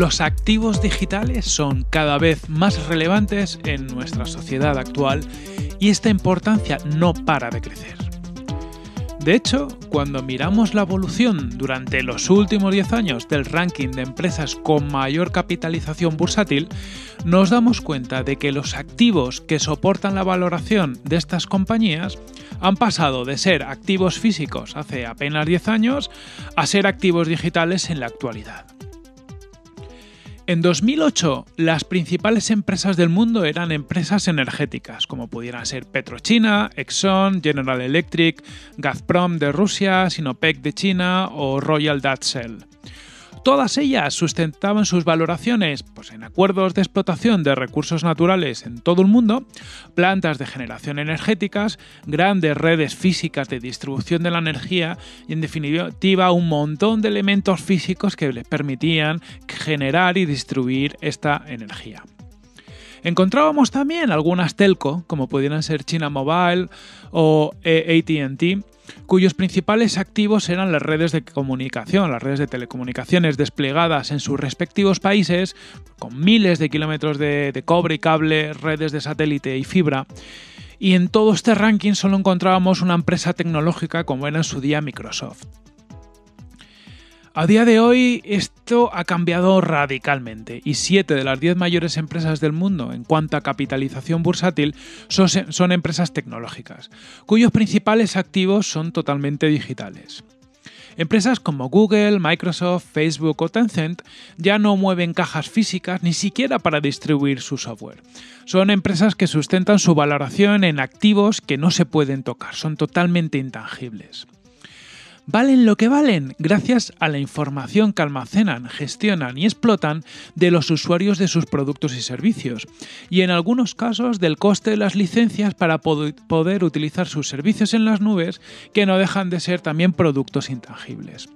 Los activos digitales son cada vez más relevantes en nuestra sociedad actual y esta importancia no para de crecer. De hecho, cuando miramos la evolución durante los últimos 10 años del ranking de empresas con mayor capitalización bursátil, nos damos cuenta de que los activos que soportan la valoración de estas compañías han pasado de ser activos físicos hace apenas 10 años a ser activos digitales en la actualidad. En 2008, las principales empresas del mundo eran empresas energéticas, como pudieran ser Petrochina, Exxon, General Electric, Gazprom de Rusia, Sinopec de China o Royal Dutch Shell. Todas ellas sustentaban sus valoraciones pues, en acuerdos de explotación de recursos naturales en todo el mundo, plantas de generación energéticas, grandes redes físicas de distribución de la energía y en definitiva un montón de elementos físicos que les permitían generar y distribuir esta energía. Encontrábamos también algunas telco, como pudieran ser China Mobile o eh, ATT, cuyos principales activos eran las redes de comunicación, las redes de telecomunicaciones desplegadas en sus respectivos países, con miles de kilómetros de, cobre y cable, redes de satélite y fibra. Y en todo este ranking solo encontrábamos una empresa tecnológica como era en su día Microsoft. A día de hoy esto ha cambiado radicalmente y 7 de las 10 mayores empresas del mundo en cuanto a capitalización bursátil son, son empresas tecnológicas, cuyos principales activos son totalmente digitales. Empresas como Google, Microsoft, Facebook o Tencent ya no mueven cajas físicas ni siquiera para distribuir su software. Son empresas que sustentan su valoración en activos que no se pueden tocar, son totalmente intangibles valen lo que valen gracias a la información que almacenan, gestionan y explotan de los usuarios de sus productos y servicios, y en algunos casos del coste de las licencias para poder utilizar sus servicios en las nubes que no dejan de ser también productos intangibles.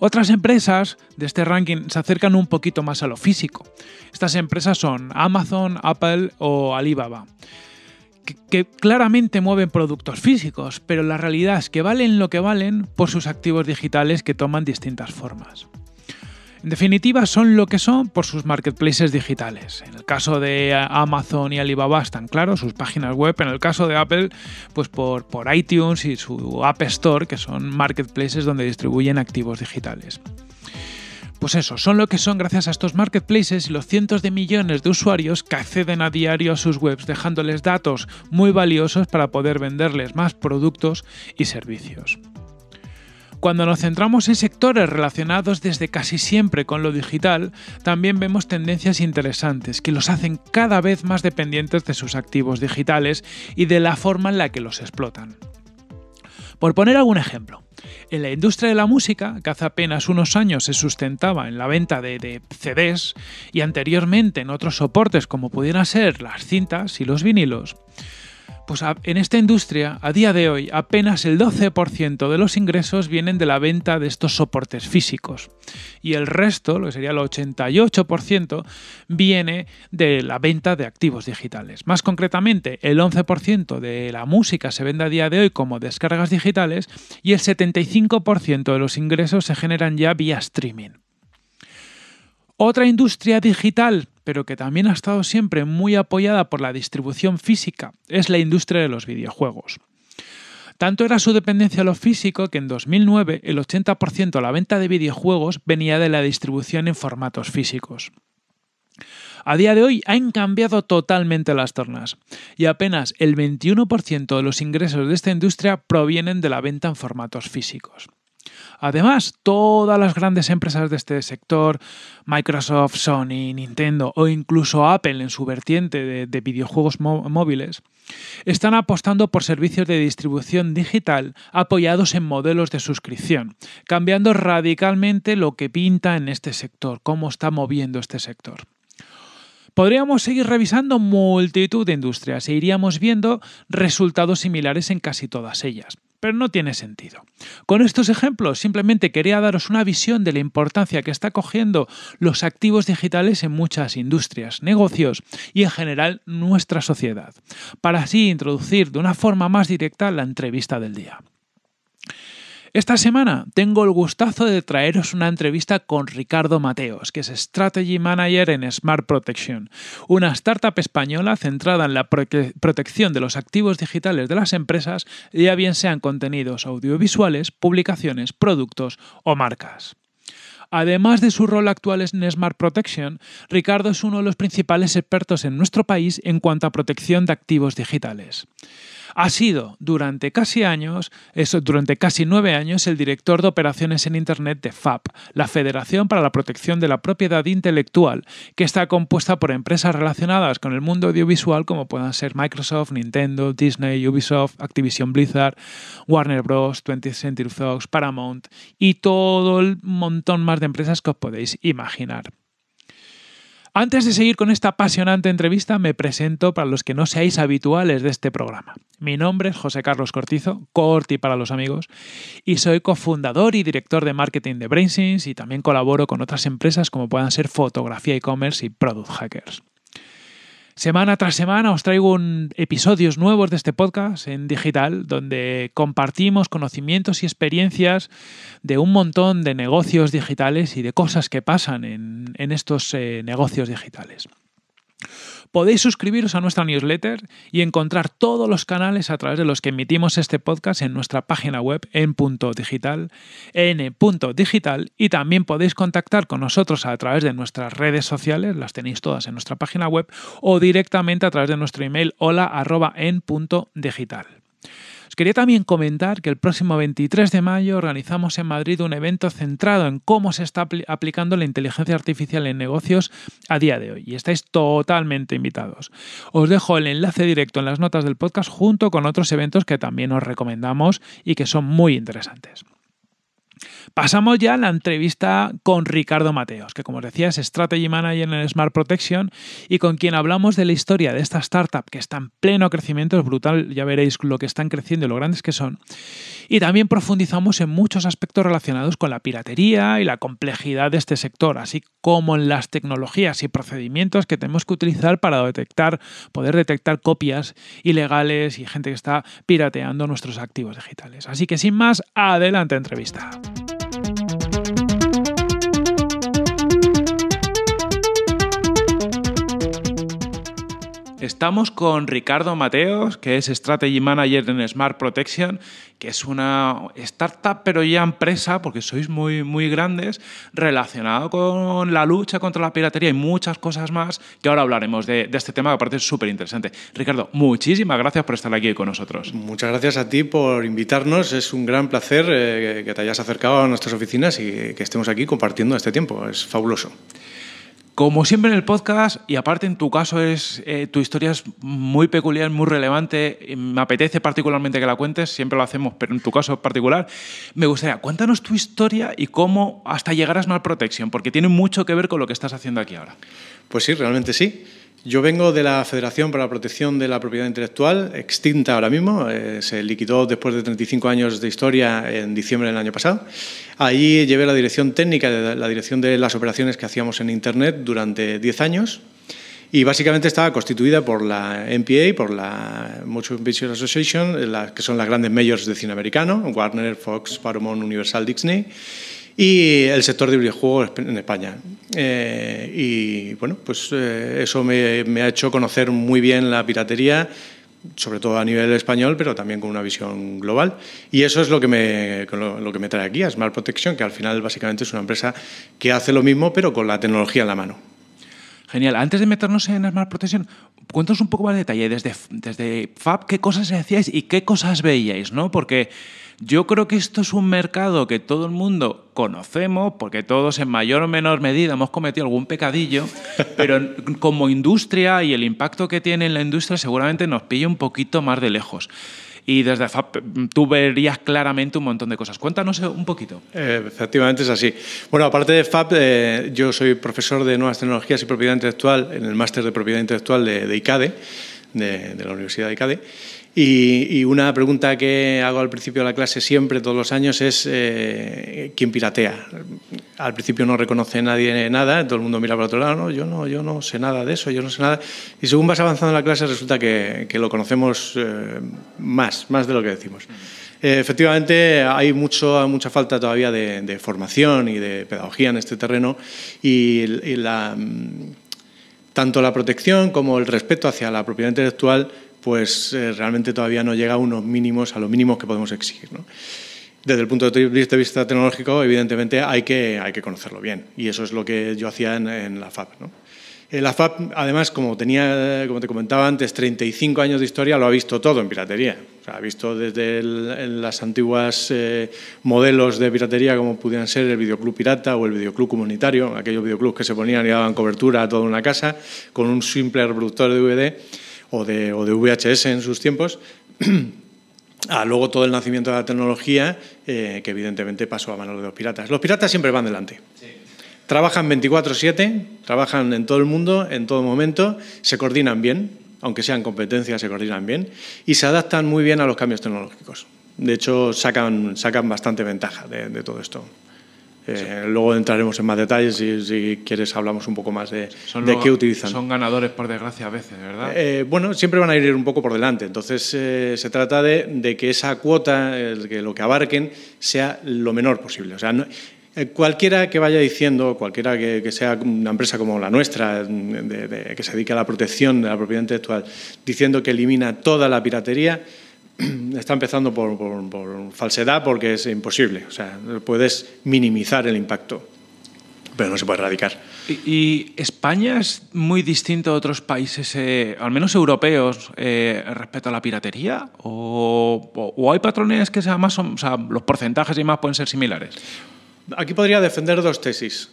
Otras empresas de este ranking se acercan un poquito más a lo físico. Estas empresas son Amazon, Apple o Alibaba que, claramente mueven productos físicos, pero la realidad es que valen lo que valen por sus activos digitales que toman distintas formas. En definitiva, son lo que son por sus marketplaces digitales. En el caso de Amazon y Alibaba están claros sus páginas web. En el caso de Apple, pues por iTunes y su App Store, que son marketplaces donde distribuyen activos digitales. Pues eso, son lo que son gracias a estos marketplaces y los cientos de millones de usuarios que acceden a diario a sus webs dejándoles datos muy valiosos para poder venderles más productos y servicios. Cuando nos centramos en sectores relacionados desde casi siempre con lo digital, también vemos tendencias interesantes que los hacen cada vez más dependientes de sus activos digitales y de la forma en la que los explotan. Por poner algún ejemplo, en la industria de la música, que hace apenas unos años se sustentaba en la venta de, CDs y anteriormente en otros soportes como pudieran ser las cintas y los vinilos, pues en esta industria, a día de hoy, apenas el 12% de los ingresos vienen de la venta de estos soportes físicos. Y el resto, lo que sería el 88%, viene de la venta de activos digitales. Más concretamente, el 11% de la música se vende a día de hoy como descargas digitales y el 75% de los ingresos se generan ya vía streaming. Otra industria digital, pero que también ha estado siempre muy apoyada por la distribución física, es la industria de los videojuegos. Tanto era su dependencia a lo físico que en 2009 el 80% de la venta de videojuegos venía de la distribución en formatos físicos. A día de hoy han cambiado totalmente las tornas y apenas el 21% de los ingresos de esta industria provienen de la venta en formatos físicos. Además, todas las grandes empresas de este sector, Microsoft, Sony, Nintendo o incluso Apple en su vertiente de, videojuegos móviles, están apostando por servicios de distribución digital apoyados en modelos de suscripción, cambiando radicalmente lo que pinta en este sector, cómo está moviendo este sector. Podríamos seguir revisando multitud de industrias e iríamos viendo resultados similares en casi todas ellas pero no tiene sentido. Con estos ejemplos simplemente quería daros una visión de la importancia que está cogiendo los activos digitales en muchas industrias, negocios y en general nuestra sociedad, para así introducir de una forma más directa la entrevista del día. Esta semana tengo el gustazo de traeros una entrevista con Ricardo Mateos, que es Strategy Manager en Smart Protection, una startup española centrada en la protección de los activos digitales de las empresas, ya bien sean contenidos audiovisuales, publicaciones, productos o marcas. Además de su rol actual en Smart Protection, Ricardo es uno de los principales expertos en nuestro país en cuanto a protección de activos digitales. Ha sido durante casi años, eso, durante casi nueve años, el director de operaciones en Internet de FAP, la Federación para la Protección de la Propiedad Intelectual, que está compuesta por empresas relacionadas con el mundo audiovisual como puedan ser Microsoft, Nintendo, Disney, Ubisoft, Activision Blizzard, Warner Bros., 20th Century Fox, Paramount y todo el montón más de empresas que os podéis imaginar. Antes de seguir con esta apasionante entrevista, me presento para los que no seáis habituales de este programa. Mi nombre es José Carlos Cortizo, Corti para los amigos, y soy cofundador y director de marketing de BrainSense y también colaboro con otras empresas como puedan ser Fotografía e-commerce y Product Hackers. Semana tras semana os traigo un, episodios nuevos de este podcast en digital donde compartimos conocimientos y experiencias de un montón de negocios digitales y de cosas que pasan en, estos eh, negocios digitales. Podéis suscribiros a nuestra newsletter y encontrar todos los canales a través de los que emitimos este podcast en nuestra página web en punto digital, en punto digital, y también podéis contactar con nosotros a través de nuestras redes sociales, las tenéis todas en nuestra página web, o directamente a través de nuestro email hola en punto digital quería también comentar que el próximo 23 de mayo organizamos en Madrid un evento centrado en cómo se está aplicando la inteligencia artificial en negocios a día de hoy y estáis totalmente invitados. Os dejo el enlace directo en las notas del podcast junto con otros eventos que también os recomendamos y que son muy interesantes. Pasamos ya a la entrevista con Ricardo Mateos, que como os decía es Strategy Manager en Smart Protection y con quien hablamos de la historia de esta startup que está en pleno crecimiento, es brutal, ya veréis lo que están creciendo y lo grandes que son. Y también profundizamos en muchos aspectos relacionados con la piratería y la complejidad de este sector, así como en las tecnologías y procedimientos que tenemos que utilizar para detectar, poder detectar copias ilegales y gente que está pirateando nuestros activos digitales. Así que sin más, adelante entrevista. Estamos con Ricardo Mateos, que es Strategy Manager en Smart Protection, que es una startup pero ya empresa, porque sois muy, muy grandes, relacionado con la lucha contra la piratería y muchas cosas más, que ahora hablaremos de, este tema que parece súper interesante. Ricardo, muchísimas gracias por estar aquí con nosotros. Muchas gracias a ti por invitarnos, es un gran placer eh, que te hayas acercado a nuestras oficinas y que estemos aquí compartiendo este tiempo, es fabuloso. Como siempre en el podcast, y aparte en tu caso es eh, tu historia es muy peculiar, muy relevante, me apetece particularmente que la cuentes, siempre lo hacemos, pero en tu caso particular, me gustaría, cuéntanos tu historia y cómo hasta llegarás a Smart Protection, porque tiene mucho que ver con lo que estás haciendo aquí ahora. Pues sí, realmente sí. Yo vengo de la Federación para la Protección de la Propiedad Intelectual, extinta ahora mismo, eh, se liquidó después de 35 años de historia en diciembre del año pasado. Ahí llevé la dirección técnica, la dirección de las operaciones que hacíamos en Internet durante 10 años y básicamente estaba constituida por la MPA, por la Mutual Picture Association, que son las grandes majors de cine americano, Warner, Fox, Paramount, Universal, Disney y el sector de videojuegos en España. Eh, y bueno, pues eh, eso me, ha hecho conocer muy bien la piratería, sobre todo a nivel español, pero también con una visión global. Y eso es lo que me, lo, lo que me trae aquí, a Smart Protection, que al final básicamente es una empresa que hace lo mismo, pero con la tecnología en la mano. Genial. Antes de meternos en Smart Protection, cuéntanos un poco más de detalle. Desde, desde Fab, ¿qué cosas hacíais y qué cosas veíais? ¿no? Porque yo creo que esto es un mercado que todo el mundo conocemos, porque todos en mayor o menor medida hemos cometido algún pecadillo, pero como industria y el impacto que tiene en la industria seguramente nos pilla un poquito más de lejos y desde FAP tú verías claramente un montón de cosas. Cuéntanos un poquito. Eh, efectivamente es así. Bueno, aparte de FAP, eh, yo soy profesor de Nuevas Tecnologías y Propiedad Intelectual en el Máster de Propiedad Intelectual de, ICADE, de, de la Universidad de ICADE. Y, una pregunta que hago al principio de la clase siempre, todos los años, es eh, ¿quién piratea? Al principio no reconoce nadie nada, todo el mundo mira para otro lado, yo no, yo no sé nada de eso, yo no sé nada. Y según vas avanzando en la clase resulta que, lo conocemos eh, más, más de lo que decimos. Eh, efectivamente, hay mucho, mucha falta todavía de, formación y de pedagogía en este terreno y, mm, tanto la protección como el respeto hacia la propiedad intelectual pues eh, realmente todavía no llega a unos mínimos, a los mínimos que podemos exigir. Desde el punto de vista tecnológico, evidentemente, hay que, hay que conocerlo bien. Y eso es lo que yo hacía en, la FAP... Eh, la FAP además, como tenía, como te comentaba antes, 35 años de historia, lo ha visto todo en piratería. ha visto desde las antiguas eh, modelos de piratería, como pudieran ser el videoclub pirata o el videoclub comunitario, aquellos videoclubs que se ponían y daban cobertura a toda una casa, con un simple reproductor de DVD o de, o de VHS en sus tiempos, a luego todo el nacimiento de la tecnología, eh, que evidentemente pasó a manos de los piratas. Los piratas siempre van delante. Trabajan 24/7, trabajan en todo el mundo, en todo momento, se coordinan bien, aunque sean competencias, se coordinan bien, y se adaptan muy bien a los cambios tecnológicos. De hecho, sacan, sacan bastante ventaja de todo esto. Eh, luego entraremos en más detalles y si quieres hablamos un poco más de, qué utilizan. Son ganadores por desgracia a veces, ¿verdad? Eh, bueno, siempre van a ir un poco por delante. Entonces eh, se trata de, que esa cuota, que lo que abarquen, sea lo menor posible. O sea, Cualquiera que vaya diciendo, cualquiera que, sea una empresa como la nuestra, que se dedique a la protección de la propiedad intelectual, diciendo que elimina toda la piratería, está empezando por, falsedad porque es imposible. O sea, puedes minimizar el impacto, pero no se puede erradicar. ¿Y, España es muy distinto a otros países, eh, al menos europeos, eh, respecto a la piratería? ¿O, o hay patrones que sea más, o sea, los porcentajes y más pueden ser similares? Aquí podría defender dos tesis.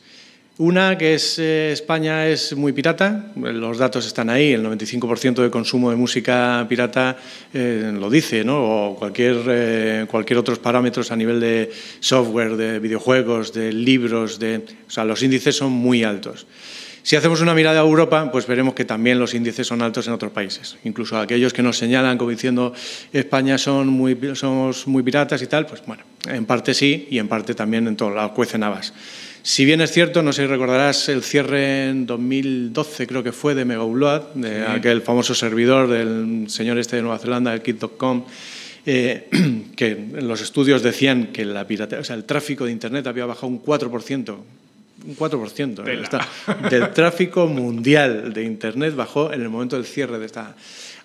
Una que es eh, España es muy pirata, eh, los datos están ahí, el 95% de consumo de música pirata eh, lo dice, ¿no? o cualquier, otro cualquier a nivel de software, de videojuegos, de libros, de, o sea, los índices son muy altos. Si hacemos una mirada a Europa, pues veremos que también los índices son altos en otros países. Incluso aquellos que nos señalan como diciendo España son muy, somos muy piratas y tal, pues bueno, en parte sí y en parte también en todo, la cuece Navas. Si bien es cierto, no sé si recordarás el cierre en 2012, creo que fue, de Mega de aquel famoso servidor del señor este de Nueva Zelanda, el Kit.com, eh, que los estudios decían que el tráfico de Internet había bajado un 4%. Un 4% del tráfico mundial de Internet bajó en el momento del cierre de esta.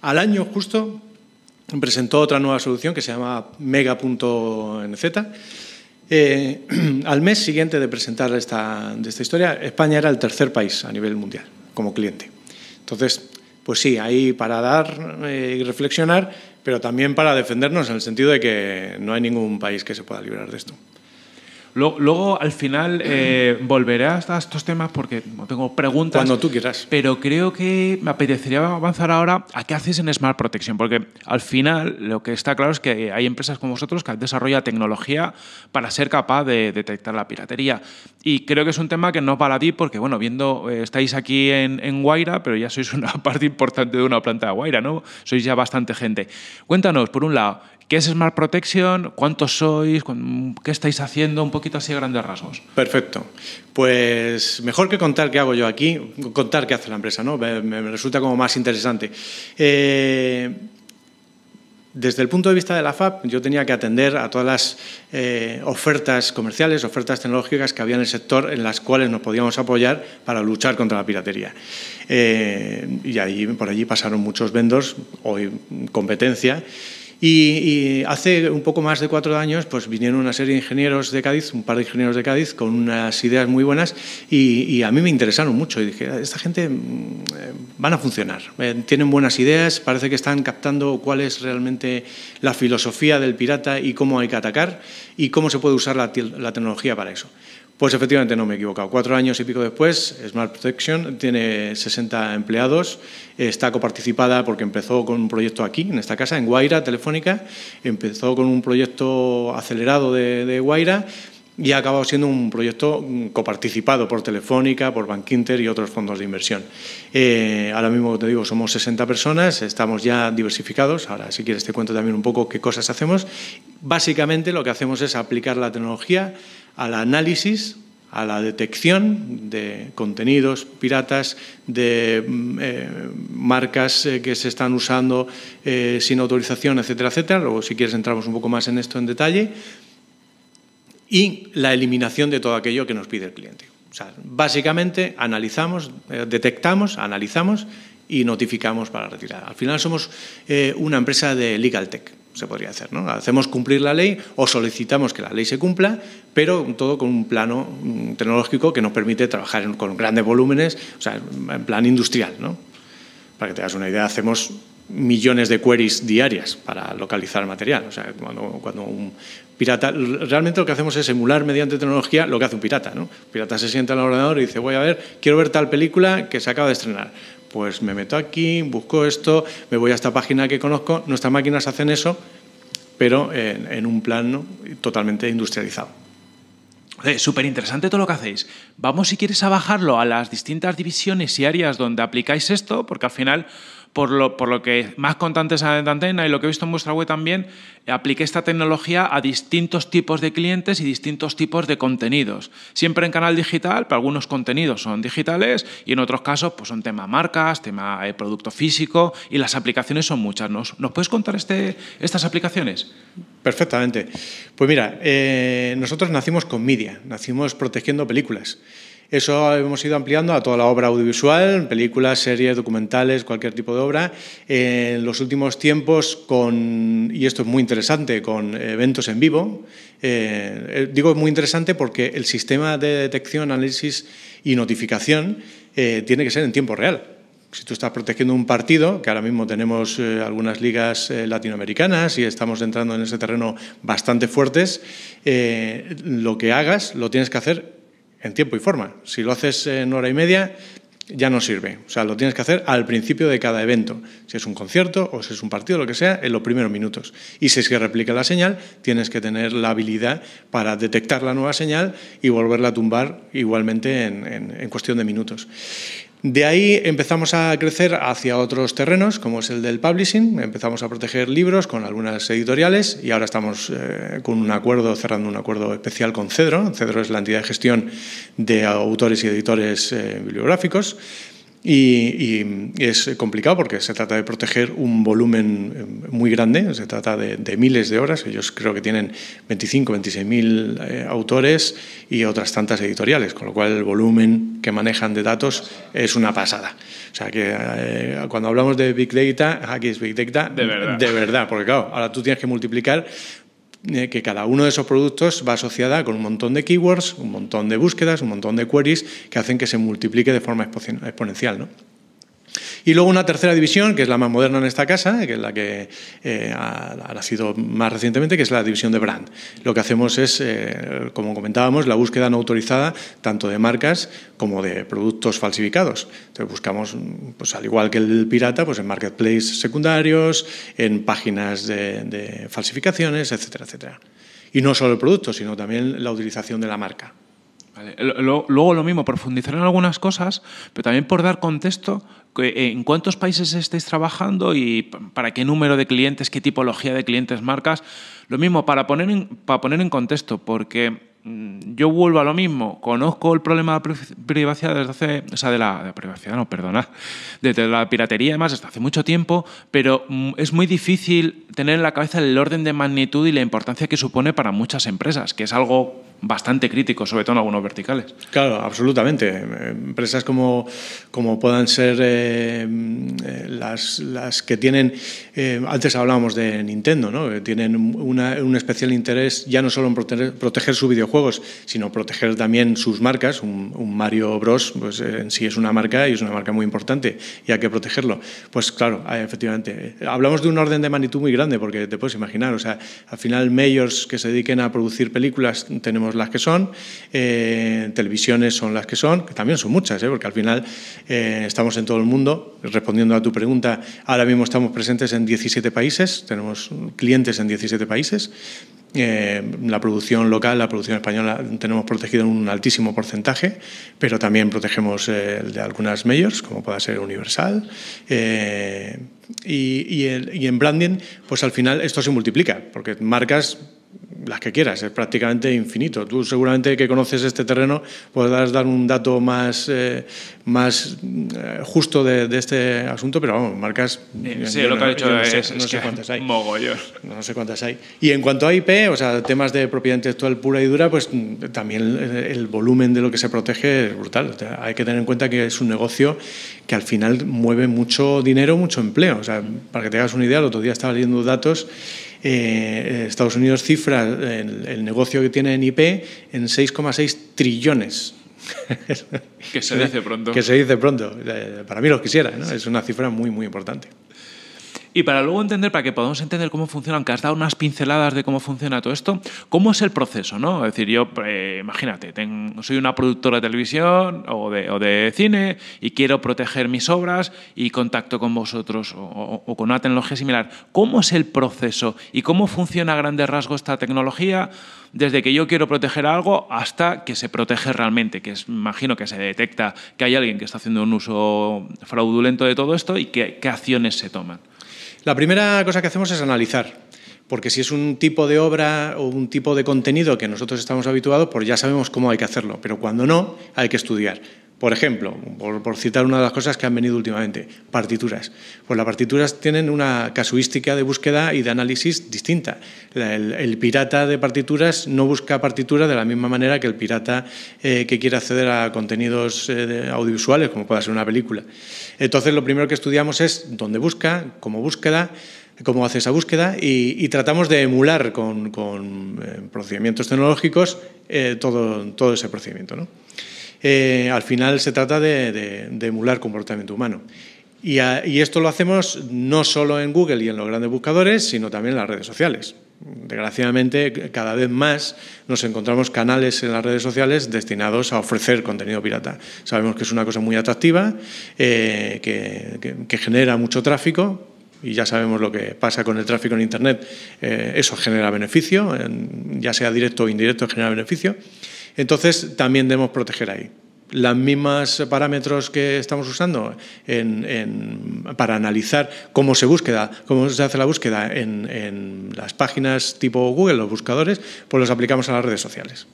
Al año justo presentó otra nueva solución que se llama Mega.nz eh, al mes siguiente de presentar esta, historia, España era el tercer país a nivel mundial como cliente. Entonces, pues sí, ahí para dar eh, y reflexionar, pero también para defendernos en el sentido de que no hay ningún país que se pueda librar de esto. Luego, al final eh, volveré a estos temas porque tengo preguntas. Cuando tú quieras. Pero creo que me apetecería avanzar ahora a qué haces en Smart Protection, porque al final lo que está claro es que hay empresas como vosotros que desarrollan tecnología para ser capaz de detectar la piratería. Y creo que es un tema que no para ti, porque bueno, viendo, eh, estáis aquí en, en Guaira, pero ya sois una parte importante de una planta de Guaira, ¿no? Sois ya bastante gente. Cuéntanos, por un lado, ¿Qué es Smart Protection? ¿Cuántos sois? ¿Qué estáis haciendo? Un poquito así a grandes rasgos. Perfecto. Pues mejor que contar qué hago yo aquí, contar qué hace la empresa, ¿no? Me, resulta como más interesante. Eh, desde el punto de vista de la FAP, yo tenía que atender a todas las eh, ofertas comerciales, ofertas tecnológicas que había en el sector en las cuales nos podíamos apoyar para luchar contra la piratería. Eh, y por allí pasaron muchos vendors, hoy competencia. Y, hace un poco más de cuatro años pues vinieron una serie de ingenieros de Cádiz, un par de ingenieros de Cádiz, con unas ideas muy buenas y, a mí me interesaron mucho. Y dije, ah, esta gente mm, eh, van a funcionar, eh, tienen buenas ideas, parece que están captando cuál es realmente la filosofía del pirata y cómo hay que atacar y cómo se puede usar la tecnología para eso. Pues efectivamente no me he equivocado. Cuatro años y pico después, Smart Protection tiene 60 empleados, está coparticipada porque empezó con un proyecto aquí, en esta casa, en Guaira, Telefónica, empezó con un proyecto acelerado de, de Guaira y ha acabado siendo un proyecto mm, coparticipado por Telefónica, por Bankinter y otros fondos de inversión. Eh, ahora mismo, te digo, somos 60 personas, estamos ya diversificados. Ahora, si quieres, te cuento también un poco qué cosas hacemos. Básicamente, lo que hacemos es aplicar la tecnología al análisis a la detección de contenidos piratas, de mm, eh, marcas eh, que se están usando sin autorización, etcétera, etcétera. Luego, si quieres, entramos un poco más en esto en detalle y la eliminación de todo aquello que nos pide el cliente. O sea, básicamente analizamos, eh, detectamos, analizamos y notificamos para retirar. Al final somos eh, una empresa de legal tech, se podría hacer. ¿no? Hacemos cumplir la ley o solicitamos que la ley se cumpla, pero todo con un plano mm, tecnológico que nos permite trabajar con grandes volúmenes, o sea, en plan industrial. ¿no? Para que te hagas una idea, hacemos millones de queries diarias para localizar material. O sea, cuando, cuando un, pirata, realmente lo que hacemos es emular mediante tecnología lo que hace un pirata. ¿no? pirata se sienta en el ordenador y dice, voy a ver, quiero ver tal película que se acaba de estrenar. Pues me meto aquí, busco esto, me voy a esta página que conozco. Nuestras máquinas hacen eso, pero en, en un plano totalmente industrializado. Súper interesante todo lo que hacéis. Vamos, si quieres, a bajarlo a las distintas divisiones y áreas donde aplicáis esto, porque al final por lo, por lo que más contantes de antena y lo que he visto en vuestra web también, apliqué esta tecnología a distintos tipos de clientes y distintos tipos de contenidos. Siempre en canal digital, pero algunos contenidos son digitales y en otros casos pues son tema marcas, tema de eh, producto físico y las aplicaciones son muchas. ¿Nos, ¿nos puedes contar este, estas aplicaciones? Perfectamente. Pues mira, eh, nosotros nacimos con media, nacimos protegiendo películas. Eso hemos ido ampliando a toda la obra audiovisual, películas, series, documentales, cualquier tipo de obra. En los últimos tiempos, con, y esto es muy interesante, con eventos en vivo. Eh, eh, digo muy interesante porque el sistema de detección, análisis y notificación eh, tiene que ser en tiempo real si tú estás protegiendo un partido, que ahora mismo tenemos algunas ligas latinoamericanas y estamos entrando en ese terreno bastante fuertes, lo que hagas lo tienes que hacer en tiempo y forma. Si lo haces en hora y media, ya no sirve. O sea, lo tienes que hacer al principio de cada evento. Si es un concierto o si es un partido, lo que sea, en los primeros minutos. Y si es que replica la señal, tienes que tener la habilidad para detectar la nueva señal y volverla a tumbar igualmente en, en cuestión de minutos. De ahí empezamos a crecer hacia otros terrenos, como es el del publishing. Empezamos a proteger libros con algunas editoriales y ahora estamos eh, con un acuerdo, cerrando un acuerdo especial con Cedro. Cedro es la entidad de gestión de autores y editores eh, bibliográficos. Y, es complicado porque se trata de proteger un volumen eh, muy grande, se trata de, miles de horas, ellos creo que tienen 25, 26 mil eh, autores y otras tantas editoriales, con lo cual el volumen que manejan de datos es una pasada. O sea que eh, cuando hablamos de Big Data, aquí es Big Data de verdad, porque claro, ahora tú tienes que multiplicar eh, que cada uno de esos productos va asociada con un montón de keywords, un montón de búsquedas, un montón de queries que hacen que se multiplique de forma exponencial. ¿no? Y luego una tercera división, que es la más moderna en esta casa, que es la que eh, ha, nacido más recientemente, que es la división de brand. Lo que hacemos es, eh, como comentábamos, la búsqueda no autorizada tanto de marcas como de productos falsificados. Entonces buscamos, pues, al igual que el pirata, pues en marketplace secundarios, en páginas de, de falsificaciones, etcétera, etcétera. Y no solo el producto, sino también la utilización de la marca luego lo mismo, profundizar en algunas cosas, pero también por dar contexto eh, en cuántos países estáis trabajando y para qué número de clientes, qué tipología de clientes, marcas. Lo mismo, para poner para poner en contexto, porque Mm, yo vuelvo a lo mismo. Conozco el problema de privacidad desde hace. O sea, de la, de privacidad, no, perdona. Desde la piratería, además, desde hace mucho tiempo, pero mm, es muy difícil tener en la cabeza el orden de magnitud y la importancia que supone para muchas empresas, que es algo bastante crítico, sobre todo en algunos verticales. Claro, absolutamente. Empresas como, como puedan ser eh, mm, eh, las, que tienen, eh, antes hablábamos de Nintendo, ¿no? tienen un especial interés ya no solo en proteger, proteger su videojuego, juegos, sino proteger también sus marcas. Un, Mario Bros. Pues, eh, en sí es una marca y es una marca muy importante y hay que protegerlo. Pues claro, ah, efectivamente. Eh, hablamos de un orden de magnitud muy grande porque te puedes imaginar. O sea, al final, mayors que se dediquen a producir películas tenemos las que son, eh, televisiones son las que son, que también son muchas, porque al final estamos en todo el mundo. Respondiendo a tu pregunta, ahora mismo estamos presentes en 17 países, tenemos clientes en 17 países eh, la producción local, la producción española, tenemos protegido un altísimo porcentaje, pero también protegemos eh, el de algunas mayors, como pueda ser Universal. Eh, y, y, en branding, pues al final esto se multiplica, porque marcas las que quieras, es prácticamente infinito. Tú seguramente que conoces este terreno podrás dar un dato más, eh, más eh, justo de, este asunto, pero vamos, marcas... Sí, lo que ha dicho no, es, no sé, cuántas hay. mogollos. No sé cuántas hay. Y en cuanto a IP, o sea, temas de propiedad intelectual pura y dura, pues mm, también el, volumen de lo que se protege es brutal. hay que tener en cuenta que es un negocio que al final mueve mucho dinero, mucho empleo. O sea, para que te hagas una idea, el otro día estaba leyendo datos eh, eh, Estados Unidos cifra el, negocio que tiene en IP en 6,6 trillones. que se dice pronto. Que se dice pronto. Eh, para mí lo quisiera, Es una cifra muy, muy importante. Y para luego entender, para que podamos entender cómo funciona, aunque has dado unas pinceladas de cómo funciona todo esto, ¿cómo es el proceso? ¿no? Es decir, yo, eh, imagínate, soy una productora de televisión o de, cine y quiero proteger mis obras y contacto con vosotros o, con una tecnología similar. ¿Cómo es el proceso y cómo funciona a grandes rasgos esta tecnología? desde que yo quiero proteger algo hasta que se protege realmente, que es, imagino que se detecta que hay alguien que está haciendo un uso fraudulento de todo esto y qué acciones se toman. La primera cosa que hacemos es analizar, porque si es un tipo de obra o un tipo de contenido que nosotros estamos habituados, pues ya sabemos cómo hay que hacerlo, pero cuando no, hay que estudiar. Por ejemplo, por, citar una de las cosas que han venido últimamente, partituras. Pues las partituras tienen una casuística de búsqueda y de análisis distinta. El, pirata de partituras no busca partituras de la misma manera que el pirata eh, que quiere acceder a contenidos eh, audiovisuales, como pueda ser una película. Entonces, lo primero que estudiamos es dónde busca, cómo búsqueda, cómo hace esa búsqueda y, tratamos de emular con, eh, procedimientos tecnológicos todo, todo ese procedimiento. ¿no? Eh, al final se trata de, emular comportamiento humano. Y, esto lo hacemos no solo en Google y en los grandes buscadores, sino también en las redes sociales. Desgraciadamente, cada vez más nos encontramos canales en las redes sociales destinados a ofrecer contenido pirata. Sabemos que es una cosa muy atractiva, eh, que, genera mucho tráfico, y ya sabemos lo que pasa con el tráfico en Internet, eh, eso genera beneficio, ya sea directo o indirecto, genera beneficio. Entonces, también debemos proteger ahí los mismos parámetros que estamos usando para analizar cómo se cómo se hace la búsqueda en, en las páginas tipo Google, los buscadores, pues los aplicamos a las redes sociales.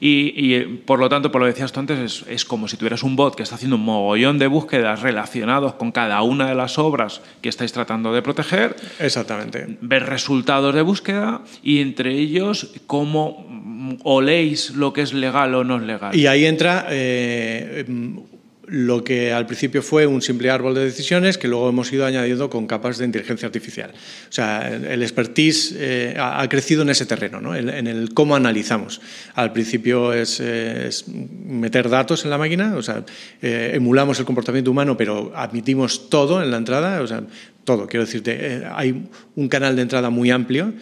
Y, eh, por lo tanto, por lo decías tú antes, es, como si tuvieras un bot que está haciendo un mogollón de búsquedas relacionados con cada una de las obras que estáis tratando de proteger. Exactamente. Ver resultados de búsqueda y entre ellos cómo mm, leéis lo que es legal o no es legal. Y ahí entra eh, mm, lo que al principio fue un simple árbol de decisiones que luego hemos ido añadiendo con capas de inteligencia artificial. O sea, el expertise eh, ha, crecido en ese terreno, ¿no? en, el cómo analizamos. Al principio eh, es, meter datos en la máquina, o sea, eh, emulamos el comportamiento humano, pero admitimos todo en la entrada, o sea, todo. Quiero decirte, hay un canal de entrada muy amplio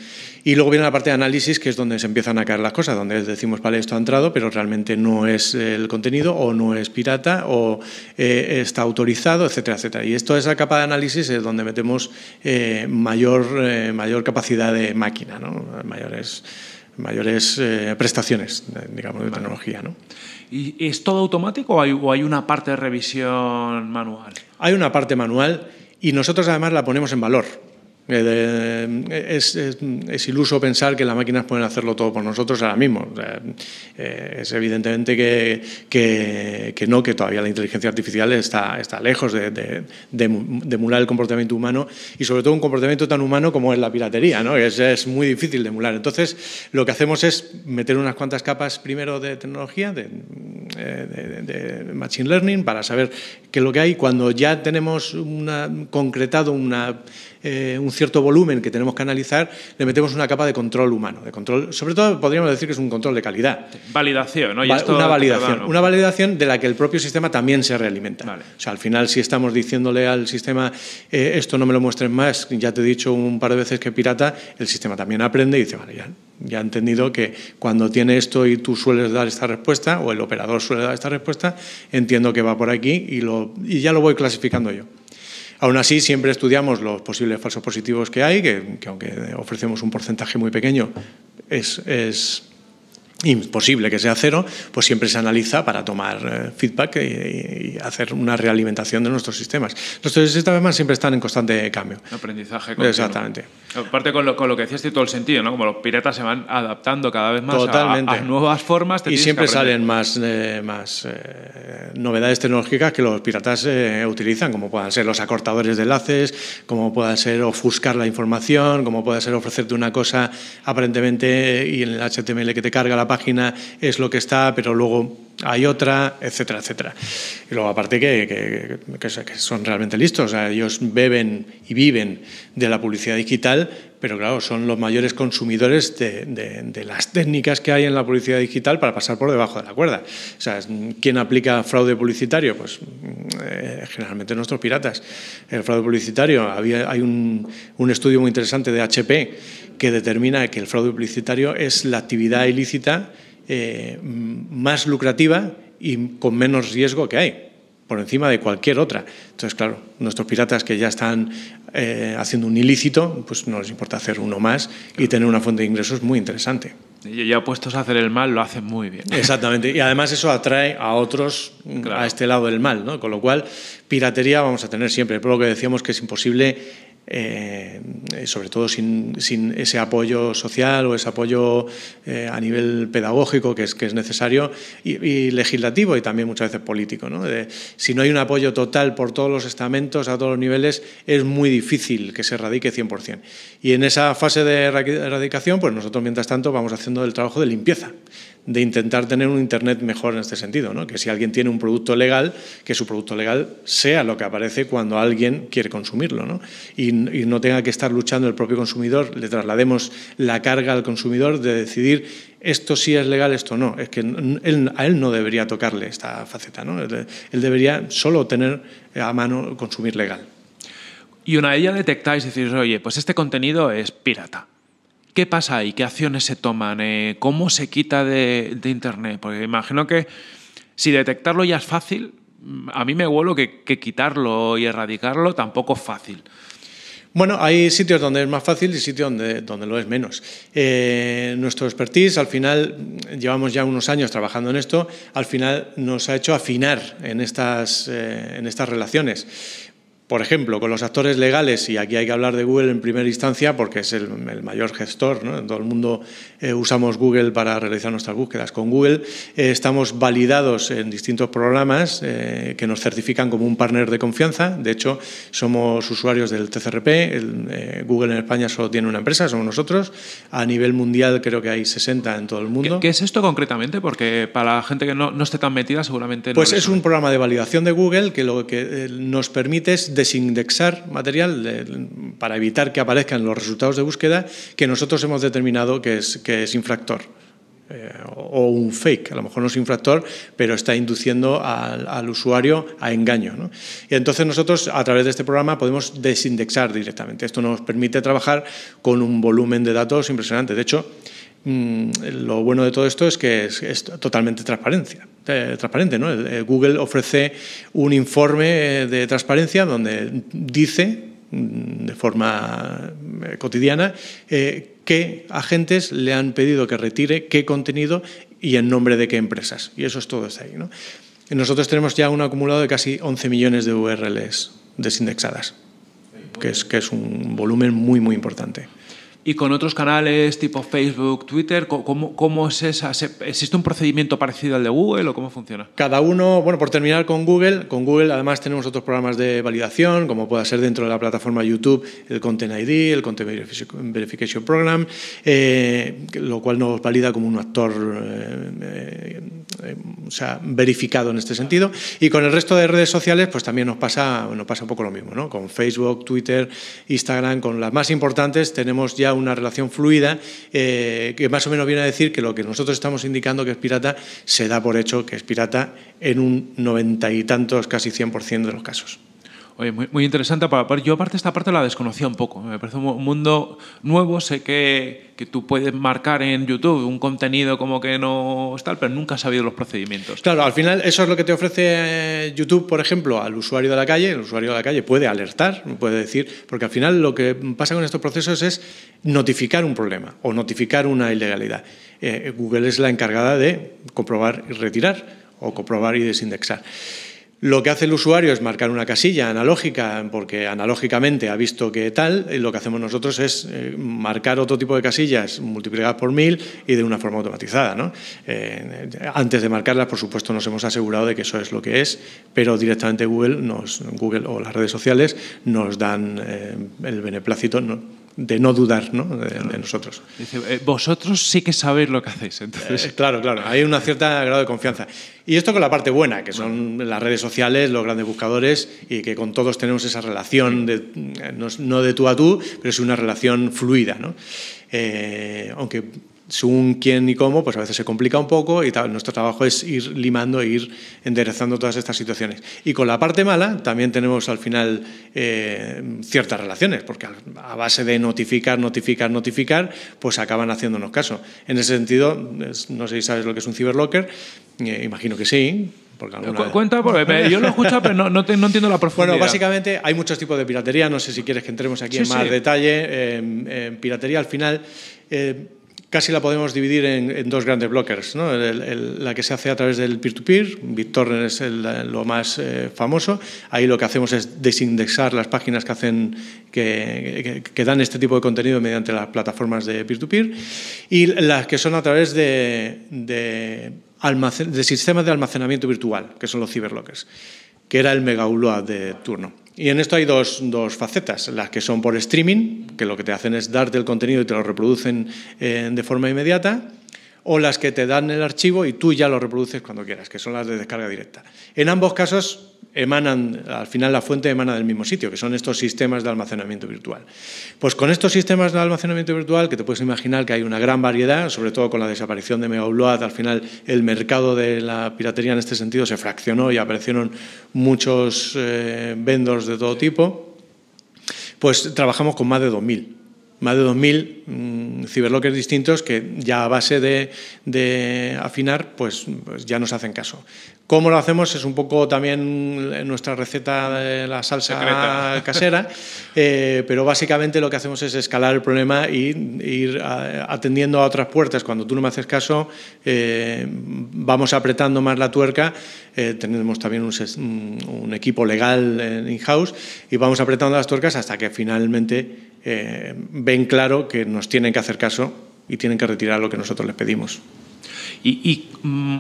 y luego viene la parte de análisis, que es donde se empiezan a caer las cosas, donde decimos, vale, esto ha entrado, pero realmente no es eh, el contenido, o no es pirata, o eh, está autorizado, etcétera, etcétera. Y esto, esa capa de análisis es donde metemos eh, mayor, mayor capacidad de máquina, ¿no? mayores, mayores prestaciones, digamos, de tecnología. ¿no? ¿Y es todo automático o hay una parte de revisión manual? Hay una parte manual y nosotros además la ponemos en valor. Eh, eh, es, es, iluso pensar que las máquinas pueden hacerlo todo por nosotros ahora mismo. Eh, es evidentemente que, que, no, que todavía la inteligencia artificial está, está lejos de, de, emular el comportamiento humano y sobre todo un comportamiento tan humano como es la piratería, ¿no? es, es muy difícil de emular. Entonces, lo que hacemos es meter unas cuantas capas primero de tecnología, de, Machine Learning, para saber qué es lo que hay. Cuando ya tenemos concretado una eh, un cierto volumen que tenemos que analizar, le metemos una capa de control humano, de control, sobre todo podríamos decir que es un control de calidad. Validación, ¿no? una validación, una validación de la que el propio sistema también se realimenta. O sea, al final si estamos diciéndole al sistema eh, esto no me lo muestres más, ya te he dicho un par de veces que pirata, el sistema también aprende y dice, vale, ya ya ha entendido que cuando tiene esto y tú sueles dar esta respuesta, o el operador suele dar esta respuesta, entiendo que va por aquí y, lo, y ya lo voy clasificando yo. Aún así, siempre estudiamos los posibles falsos positivos que hay, que, aunque ofrecemos un porcentaje muy pequeño, es, es imposible que sea cero, pues siempre se analiza para tomar eh, feedback y, hacer una realimentación de nuestros sistemas. Nuestros sistemas siempre están en constante cambio. Aprendizaje Exactamente. Aparte con lo, que decías, tiene todo el sentido, ¿no? Como los piratas se van adaptando cada vez más a, nuevas formas. y siempre salen más, eh, más eh, novedades tecnológicas que los piratas utilizan, como puedan ser los acortadores de enlaces, como puedan ser ofuscar la información, como puedan ser ofrecerte una cosa aparentemente y en el HTML que te carga la página es lo que está, pero luego hay otra, etcétera, etcétera. Y luego, aparte, que, que, son realmente listos. O sea, ellos beben y viven de la publicidad digital, pero claro, son los mayores consumidores de, de, las técnicas que hay en la publicidad digital para pasar por debajo de la cuerda. O sea, ¿quién aplica fraude publicitario? Pues eh, generalmente nuestros piratas. El fraude publicitario, había, hay un, un estudio muy interesante de HP que determina que el fraude publicitario es la actividad ilícita eh, más lucrativa y con menos riesgo que hay por encima de cualquier otra. Entonces, claro, nuestros piratas que ya están eh, haciendo un ilícito, pues no les importa hacer uno más y tener una fuente de ingresos muy interesante. Y ya puestos a hacer el mal, lo hacen muy bien. Exactamente. Y además eso atrae a otros mm, a este lado del mal, ¿no? Con lo cual, piratería vamos a tener siempre. Por lo que decíamos que es imposible eh, sobre todo sin, ese apoyo social o ese apoyo eh, a nivel pedagógico que es, necesario, y, legislativo y también muchas veces político. si no hay un apoyo total por todos los estamentos, a todos los niveles, es muy difícil que se erradique 100%. Y en esa fase de erradicación, pues nosotros mientras tanto vamos haciendo el trabajo de limpieza de intentar tener un Internet mejor en este sentido, que si alguien tiene un producto legal, que su producto legal sea lo que aparece cuando alguien quiere consumirlo ¿no? Y, no tenga que estar luchando el propio consumidor, le traslademos la carga al consumidor de decidir esto sí es legal, esto no. Es que a él no debería tocarle esta faceta, él, debería solo tener a mano consumir legal. Y una de ellas detectáis y decís, oye, pues este contenido es pirata. ¿Qué pasa ahí? ¿Qué acciones se toman? Eh, ¿Cómo se quita de, Internet? Porque imagino que si detectarlo ya es fácil, mm, a mí me huelo que, quitarlo y erradicarlo tampoco es fácil. Bueno, hay sitios donde es más fácil y sitios donde, donde lo es menos. Eh, nuestro expertise, al final, llevamos ya unos años trabajando en esto, al final nos ha hecho afinar en estas, eh, en estas relaciones. Por ejemplo, con los actores legales, y aquí hay que hablar de Google en primera instancia porque es el, mayor gestor, ¿no? todo el mundo eh, usamos Google para realizar nuestras búsquedas. Con Google eh, estamos validados en distintos programas eh, que nos certifican como un partner de confianza. De hecho, somos usuarios del TCRP, Google en España solo tiene una empresa, somos nosotros. A nivel mundial creo que hay 60 en todo el mundo. ¿Qué, es esto concretamente? Porque para la gente que no, esté tan metida seguramente... No pues es un programa de validación de Google que lo que nos permite es desindexar material eh, para evitar que aparezcan los resultados de búsqueda que nosotros hemos determinado que es, que es infractor. Eh, o un fake, a lo mejor no es infractor, pero está induciendo al, usuario a engaño. Y entonces nosotros a través de este programa podemos desindexar directamente. Esto nos permite trabajar con un volumen de datos impresionante. De hecho, Mm, lo bueno de todo esto es que es, totalmente transparencia, eh, transparente. ¿no? Eh, Google ofrece un informe eh, de transparencia donde dice mm, de forma cotidiana qué agentes le han pedido que retire qué contenido y en nombre de qué empresas. Y eso es todo desde ahí. Nosotros tenemos ya un acumulado de casi 11 millones de URLs desindexadas, que es, que es un volumen muy, muy importante y con otros canales tipo Facebook, Twitter, ¿cómo, cómo es esa? ¿Existe un procedimiento parecido al de Google o cómo funciona? Cada uno, bueno, por terminar con Google, con Google además tenemos otros programas de validación, como pueda ser dentro de la plataforma YouTube el Content ID, el Content Verification Program, eh, lo cual nos valida como un actor eh, eh, o sea, verificado en este sentido. Y con el resto de redes sociales, pues también nos pasa, nos pasa un poco lo mismo, ¿no? Con Facebook, Twitter, Instagram, con las más importantes, tenemos ya una relación fluida eh, que más o menos viene a decir que lo que nosotros estamos indicando que es pirata se da por hecho que es pirata en un noventa y tantos, casi 100% de los casos muy, interesante. Yo aparte esta parte la desconocía un poco. Me parece un mundo nuevo. Sé que, que tú puedes marcar en YouTube un contenido como que no está, tal, pero nunca has sabido los procedimientos. Claro, al final eso es lo que te ofrece eh, YouTube, por ejemplo, al usuario de la calle. El usuario de la calle puede alertar, puede decir, porque al final lo que pasa con estos procesos es notificar un problema o notificar una ilegalidad. Eh, Google es la encargada de comprobar y retirar o comprobar y desindexar. Lo que hace el usuario es marcar una casilla analógica, porque analógicamente ha visto que tal, y lo que hacemos nosotros es eh, marcar otro tipo de casillas multiplicadas por mil y de una forma automatizada. Eh, antes de marcarlas, por supuesto, nos hemos asegurado de que eso es lo que es, pero directamente Google, nos, Google o las redes sociales nos dan eh, el beneplácito de no dudar De, nosotros. Eh, vosotros sí que sabéis lo que hacéis. Eh, entonces. claro, claro, hay un cierto grado de confianza. Y esto con la parte buena, que son las redes sociales, los grandes buscadores, y que con todos tenemos esa relación, de, eh, no, de tú a tú, pero es una relación fluida. ¿no? aunque según quién y cómo, pues a veces se complica un poco y Nuestro trabajo es ir limando e ir enderezando todas estas situaciones. Y con la parte mala también tenemos al final eh, ciertas relaciones, porque a base de notificar, notificar, notificar, pues acaban haciéndonos caso. En ese sentido, no sé si sabes lo que es un ciberlocker, eh, imagino que sí, porque alguna... Cuenta, yo lo he pero no, entiendo la profundidad. Bueno, básicamente hay muchos tipos de piratería. No sé si quieres que entremos aquí en más detalle. Eh, piratería, al final, casi la podemos dividir en, dos grandes blockers, la que se hace a través del peer-to-peer, BitTorrent es lo más eh, famoso. Ahí lo que hacemos es desindexar las páginas que, hacen, que, dan este tipo de contenido mediante las plataformas de peer-to-peer. Y las que son a través de, de, sistemas de almacenamiento virtual, que son los ciberlockers, que era el mega de turno. Y en esto hay dos, facetas, las que son por streaming, que lo que te hacen es darte el contenido y te lo reproducen eh, de forma inmediata, o las que te dan el archivo y tú ya lo reproduces cuando quieras, que son las de descarga directa. En ambos casos emanan, al final la fuente emana del mismo sitio, que son estos sistemas de almacenamiento virtual. Pues con estos sistemas de almacenamiento virtual, que te puedes imaginar que hay una gran variedad, sobre todo con la desaparición de Megaupload, al final el mercado de la piratería en este sentido se fraccionó y aparecieron muchos eh, vendors de todo tipo, pues trabajamos con más de 2.000 más de 2.000 mmm, distintos que ya a base de, afinar, pues, pues, ya nos hacen caso. ¿Cómo lo hacemos? Es un poco también nuestra receta de la salsa casera, eh, pero básicamente lo que hacemos es escalar el problema y ir atendiendo a otras puertas. Cuando tú no me haces caso, eh, vamos apretando más la tuerca. Eh, tenemos también un, un equipo legal in-house y vamos apretando las tuercas hasta que finalmente eh, ven claro que nos tienen que hacer caso y tienen que retirar lo que nosotros les pedimos. ¿Y, mm,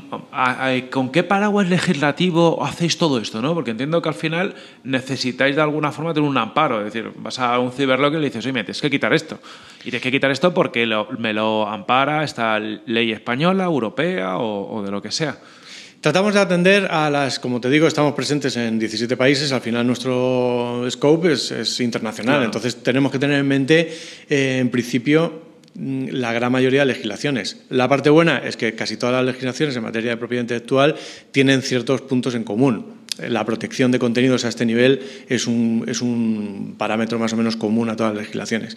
con qué paraguas legislativo hacéis todo esto? ¿no? Porque entiendo que al final necesitáis de alguna forma tener un amparo. Es decir, vas a un ciberloque y le dices, oye, me tienes que quitar esto. Y tienes que quitar esto porque me lo ampara esta ley española, europea o de lo que sea. Tratamos de atender a las, como te digo, estamos presentes en 17 países, al final nuestro scope es, internacional, entonces tenemos que tener en mente, eh, en principio, mm, la gran mayoría de legislaciones. La parte buena es que casi todas las legislaciones en materia de propiedad intelectual tienen ciertos puntos en común la protección de contenidos a este nivel es un, es un, parámetro más o menos común a todas las legislaciones.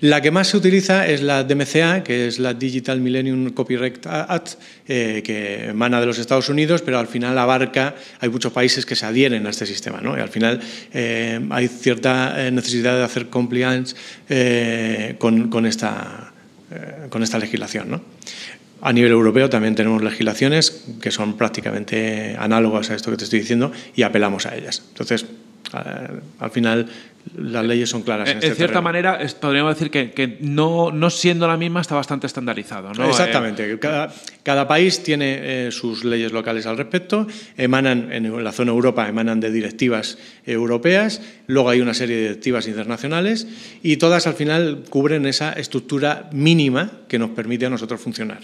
La que más se utiliza es la DMCA, que es la Digital Millennium Copyright Act, eh, que emana de los Estados Unidos, pero al final abarca, hay muchos países que se adhieren a este sistema, ¿no? y al final eh, hay cierta eh, necesidad de hacer compliance con, esta, con esta legislación. ¿no? A nivel europeo también tenemos legislaciones que son prácticamente análogas a esto que te estoy diciendo y apelamos a ellas. Entonces, al final las leyes son claras. En, eh, este en cierta manera, podríamos decir que, no, siendo la misma está bastante estandarizado. Exactamente. Eh, cada, país tiene eh, sus leyes locales al respecto. Emanan, en la zona Europa, emanan de directivas europeas. Luego hay una serie de directivas internacionales y todas al final cubren esa estructura mínima que nos permite a nosotros funcionar.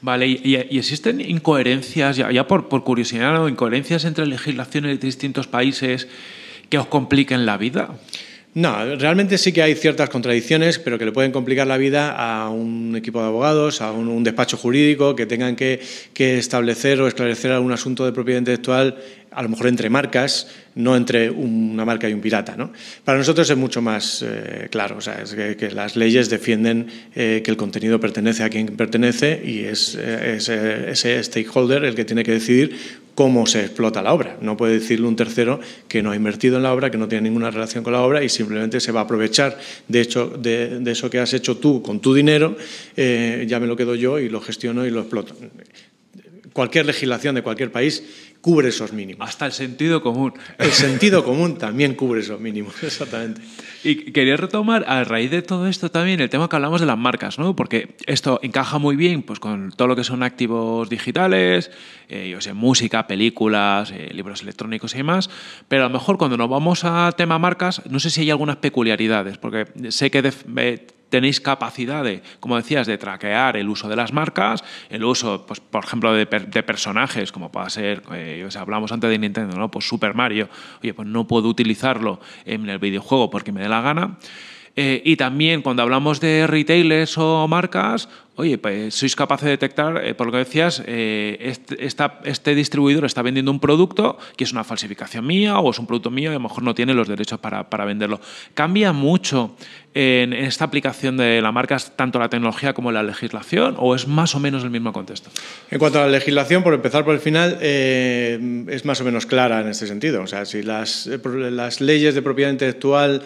Vale, y, existen incoherencias, ya, por, curiosidad, o incoherencias entre legislaciones de distintos países que os compliquen la vida. No, realmente sí que hay ciertas contradicciones, pero que le pueden complicar la vida a un equipo de abogados, a un, despacho jurídico, que tengan que, que, establecer o esclarecer algún asunto de propiedad intelectual a lo mejor entre marcas, no entre una marca y un pirata. Para nosotros es mucho más eh, claro, es que, las leyes defienden eh, que el contenido pertenece a quien pertenece y es eh, ese stakeholder el que tiene que decidir cómo se explota la obra. No puede decirle un tercero que no ha invertido en la obra, que no tiene ninguna relación con la obra y simplemente se va a aprovechar de, hecho, de, eso que has hecho tú con tu dinero, ya me lo quedo yo y lo gestiono y lo exploto. Cualquier legislación de cualquier país cubre esos mínimos. Hasta el sentido común. El sentido común también cubre esos mínimos, exactamente. Y quería retomar a raíz de todo esto también el tema que hablamos de las marcas, ¿no? Porque esto encaja muy bien pues, con todo lo que son activos digitales, eh, yo sé, música, películas, eh, libros electrónicos y demás, pero a lo mejor cuando nos vamos a tema marcas, no sé si hay algunas peculiaridades, porque sé que eh, tenéis capacidad de, como decías, de traquear el uso de las marcas, el uso, pues, por ejemplo, de, personajes, como pueda ser, eh, o sea, hablamos antes de Nintendo, ¿no? Pues Super Mario, oye, pues no puedo utilizarlo en el videojuego porque me dé la gana. Eh, y también cuando hablamos de retailers o marcas, oye, eh, sois capaces de detectar, eh, por lo que decías, eh, este, este, distribuidor está vendiendo un producto que es una falsificación mía o es un producto mío y a lo mejor no tiene los derechos para, venderlo. ¿Cambia mucho en, esta aplicación de la marca tanto la tecnología como la legislación o es más o menos el mismo contexto? En cuanto a la legislación, por empezar por el final, es más o menos clara en este sentido. O sea, si las leyes de propiedad intelectual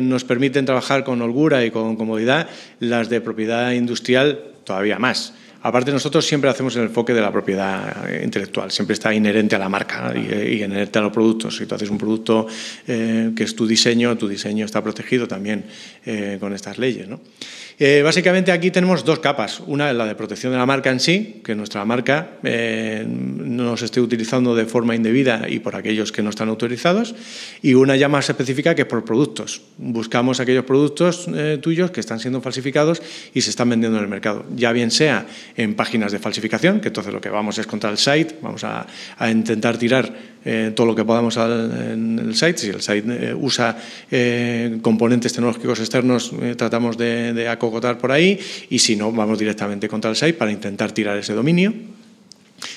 nos permiten trabajar con holgura y con comodidad, las de propiedad industrial todavía más. Aparte, nosotros siempre hacemos el enfoque de la propiedad eh, intelectual, siempre está inherente a la marca eh, y, inherente a los productos. Si tú haces un producto eh, que es tu diseño, tu diseño está protegido también con estas leyes. básicamente aquí tenemos dos capas. Una es la de protección de la marca en sí, que nuestra marca no se esté utilizando de forma indebida y por aquellos que no están autorizados. Y una ya más específica que es por productos. Buscamos aquellos productos tuyos que están siendo falsificados y se están vendiendo en el mercado. Ya bien sea en páginas de falsificación, que entonces lo que vamos es contra el site, vamos a, intentar tirar eh, todo lo que podamos al, en el site. Si el site eh, usa eh, componentes tecnológicos externos, tratamos de, de acogotar por ahí y si no, vamos directamente contra el site para intentar tirar ese dominio.